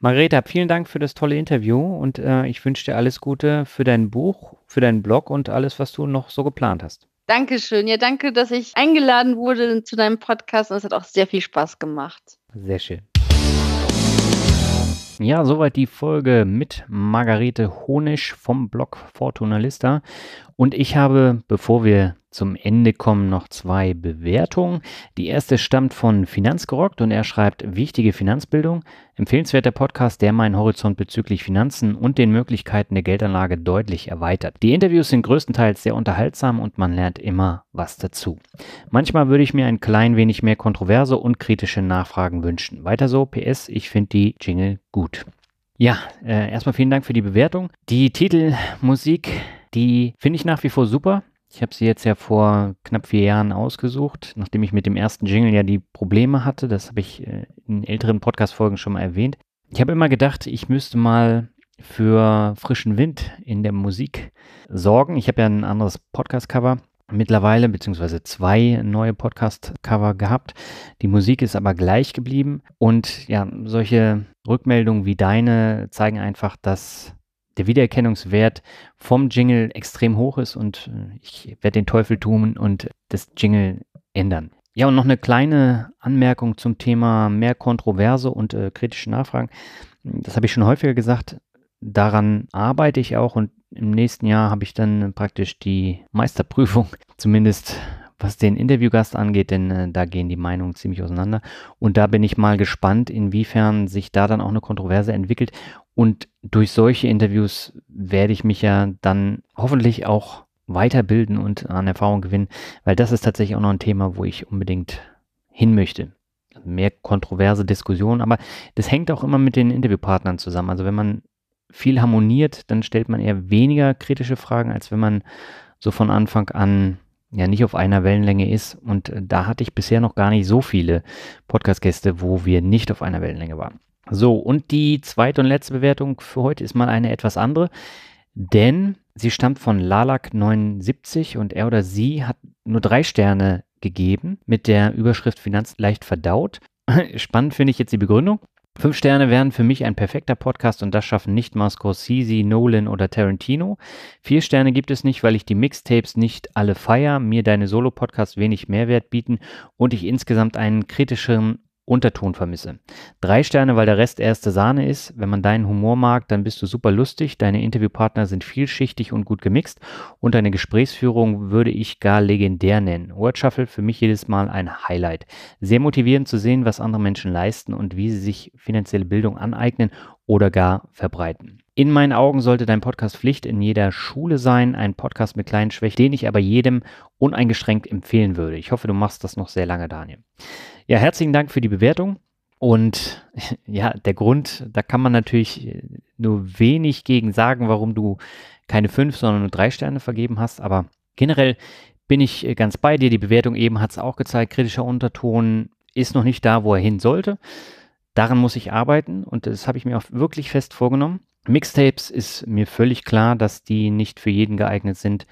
Margareta, vielen Dank für das tolle Interview und äh, ich wünsche dir alles Gute für dein Buch, für deinen Blog und alles, was du noch so geplant hast. Dankeschön. Ja, danke, dass ich eingeladen wurde zu deinem Podcast und es hat auch sehr viel Spaß gemacht. Sehr schön. Ja, soweit die Folge mit Margarete Honisch vom Blog Fortunalista. Und ich habe, bevor wir zum Ende kommen noch zwei Bewertungen. Die erste stammt von Finanzgerockt und er schreibt wichtige Finanzbildung. Empfehlenswerter Podcast, der meinen Horizont bezüglich Finanzen und den Möglichkeiten der Geldanlage deutlich erweitert. Die Interviews sind größtenteils sehr unterhaltsam und man lernt immer was dazu. Manchmal würde ich mir ein klein wenig mehr kontroverse und kritische Nachfragen wünschen. Weiter so, PS, ich finde die Jingle gut. Ja, äh, erstmal vielen Dank für die Bewertung. Die Titelmusik, die finde ich nach wie vor super. Ich habe sie jetzt ja vor knapp vier Jahren ausgesucht, nachdem ich mit dem ersten Jingle ja die Probleme hatte. Das habe ich äh, in älteren Podcast-Folgen schon mal erwähnt. Ich habe immer gedacht, ich müsste mal für frischen Wind in der Musik sorgen. Ich habe ja ein anderes Podcast-Cover mittlerweile, beziehungsweise zwei neue Podcast-Cover gehabt. Die Musik ist aber gleich geblieben. Und ja, solche Rückmeldungen wie deine zeigen einfach, dass der Wiedererkennungswert vom Jingle extrem hoch ist und äh, ich werde den Teufel tun und das Jingle ändern. Ja, und noch eine kleine Anmerkung zum Thema mehr Kontroverse und äh, kritische Nachfragen. Das habe ich schon häufiger gesagt. Daran arbeite ich auch und im nächsten Jahr habe ich dann äh, praktisch die Meisterprüfung, zumindest was den Interviewgast angeht, denn äh, da gehen die Meinungen ziemlich auseinander. Und da bin ich mal gespannt, inwiefern sich da dann auch eine Kontroverse entwickelt und durch solche Interviews werde ich mich ja dann hoffentlich auch weiterbilden und an Erfahrung gewinnen, weil das ist tatsächlich auch noch ein Thema, wo ich unbedingt hin möchte. Also mehr kontroverse Diskussionen, aber das hängt auch immer mit den Interviewpartnern zusammen. Also wenn man viel harmoniert, dann stellt man eher weniger kritische Fragen, als wenn man so von Anfang an ja nicht auf einer Wellenlänge ist. Und äh, da hatte ich bisher noch gar nicht so viele Podcast-Gäste, wo wir nicht auf einer Wellenlänge waren. So, und die zweite und letzte Bewertung für heute ist mal eine etwas andere, denn sie stammt von Lalak79 und er oder sie hat nur drei Sterne gegeben mit der Überschrift Finanz leicht verdaut. Spannend finde ich jetzt die Begründung. Fünf Sterne wären für mich ein perfekter Podcast und das schaffen nicht Marco Scorsese, Nolan oder Tarantino. Vier Sterne gibt es nicht, weil ich die Mixtapes nicht alle feier, mir deine Solo-Podcasts wenig Mehrwert bieten und ich insgesamt einen kritischeren Unterton vermisse. Drei Sterne, weil der Rest erste Sahne ist. Wenn man deinen Humor mag, dann bist du super lustig. Deine Interviewpartner sind vielschichtig und gut gemixt. Und deine Gesprächsführung würde ich gar legendär nennen. Wordshuffle für mich jedes Mal ein Highlight. Sehr motivierend zu sehen, was andere Menschen leisten und wie sie sich finanzielle Bildung aneignen oder gar verbreiten. In meinen Augen sollte dein Podcast Pflicht in jeder Schule sein, ein Podcast mit kleinen Schwächen, den ich aber jedem uneingeschränkt empfehlen würde. Ich hoffe, du machst das noch sehr lange, Daniel. Ja, herzlichen Dank für die Bewertung. Und ja, der Grund, da kann man natürlich äh, nur wenig gegen sagen, warum du keine fünf, sondern nur drei Sterne vergeben hast. Aber generell bin ich äh, ganz bei dir. Die Bewertung eben hat es auch gezeigt. Kritischer Unterton ist noch nicht da, wo er hin sollte. Daran muss ich arbeiten und das habe ich mir auch wirklich fest vorgenommen. Mixtapes ist mir völlig klar, dass die nicht für jeden geeignet sind.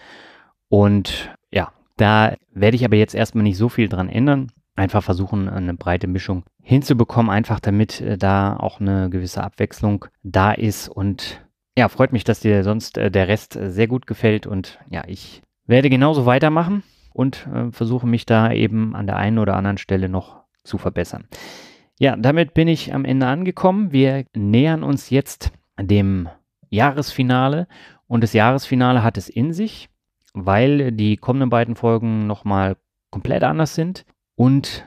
Und ja, da werde ich aber jetzt erstmal nicht so viel dran ändern einfach versuchen, eine breite Mischung hinzubekommen, einfach damit äh, da auch eine gewisse Abwechslung da ist. Und ja, freut mich, dass dir sonst äh, der Rest äh, sehr gut gefällt. Und ja, ich werde genauso weitermachen und versuche mich da eben an der einen oder anderen Stelle noch zu verbessern. Ja, damit bin ich am Ende angekommen. Wir nähern uns jetzt dem Jahresfinale und das Jahresfinale hat es in sich, weil die kommenden beiden Folgen nochmal komplett anders sind und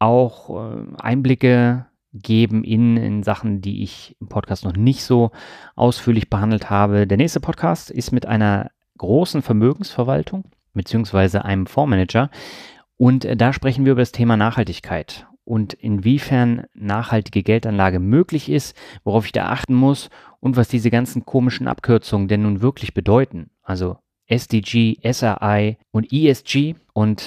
auch äh, Einblicke geben in, in Sachen, die ich im Podcast noch nicht so ausführlich behandelt habe. Der nächste Podcast ist mit einer großen Vermögensverwaltung beziehungsweise einem Fondsmanager. Und äh, da sprechen wir über das Thema Nachhaltigkeit und inwiefern nachhaltige Geldanlage möglich ist, worauf ich da achten muss und was diese ganzen komischen Abkürzungen denn nun wirklich bedeuten. Also SDG, SRI und ESG. Und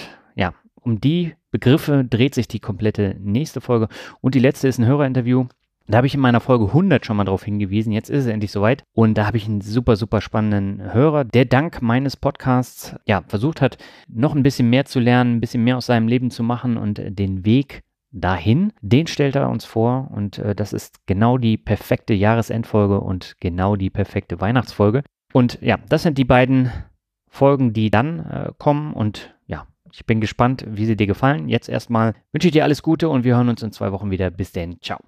um die Begriffe dreht sich die komplette nächste Folge. Und die letzte ist ein Hörerinterview. Da habe ich in meiner Folge 100 schon mal darauf hingewiesen. Jetzt ist es endlich soweit. Und da habe ich einen super, super spannenden Hörer, der dank meines Podcasts ja, versucht hat, noch ein bisschen mehr zu lernen, ein bisschen mehr aus seinem Leben zu machen und den Weg dahin, den stellt er uns vor. Und äh, das ist genau die perfekte Jahresendfolge und genau die perfekte Weihnachtsfolge. Und ja, das sind die beiden Folgen, die dann äh, kommen. Und ich bin gespannt, wie sie dir gefallen. Jetzt erstmal wünsche ich dir alles Gute und wir hören uns in zwei Wochen wieder. Bis denn, ciao.